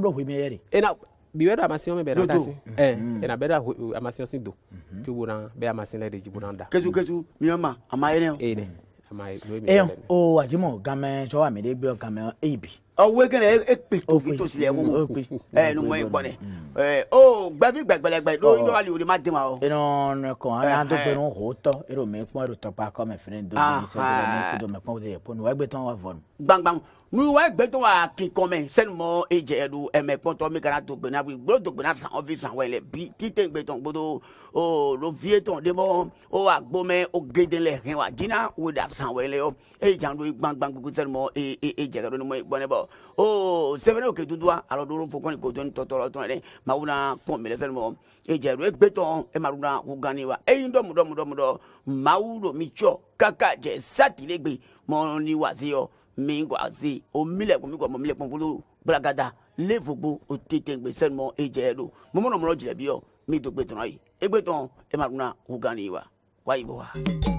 ena biwɛ do amasiɲɔ mi bɛ na da si ɛ ena bɛ da amasiɲɔ si do jubu na bɛ amasiɲɔ lɛ de jubu na da. kesu kesu miyɔnma a ma ye eh, ne. e eh, ne a oh, ma ye n'o ye miyɔn lɛ. ɛ o wajumɔ gamɛ sɔ wa mi de gbɛ gamɛ eyi bi ọwọ́ kẹrẹ ekpe tóbi tó sílẹ̀ wò ẹ numu ìkọlẹ̀ ẹ o gbàgbé gbàgbẹlẹgbẹ lórí lọ́wọ́ àlè òde má dé ma o. inú ọ̀nà kan àwọn adógbèrè ń hó tọ́ èrò mi pọ́n èrò tọ́pá kọ́ mi fẹ́rẹ́ ń dóbi ìṣẹ́jú mi kúndùn ah, mi pọ́n òde gbé tán wá vọ́n. gbangban nuwa gbẹtọ wa kikọmẹ sẹnumọ ejẹdu ẹmẹ kpọtọ mi kana to gbẹna bi gbolo to san ọfi san wẹlẹ bi titẹ gbẹtọ gbọdọ o lovie tọn de o wa gbọmẹ o geden lẹ hẹn wa jina o da san wẹlẹ yọ eyi jan e gbangban gbogbo sẹnumọ e e e jẹgẹdọ ni mo e gbọ o sẹbẹnẹ o ke tuntun wa alo doro fo kọni koto ni tọtọrọ tọn dẹ mawuna kpọn mi lẹ sẹnumọ ejẹdu e gbẹtọ e maruna wugani wa eyi dọmudọmudọmudọ mawu kaka jẹ satilegbe mọ ni wasi min go aze o mile ko mi go mo le vogo o tete ngbe seulement e je do mo mo no mo jile bi o mi do gbe ton yi egbe ton e ma runa o gan ni wa ibo wa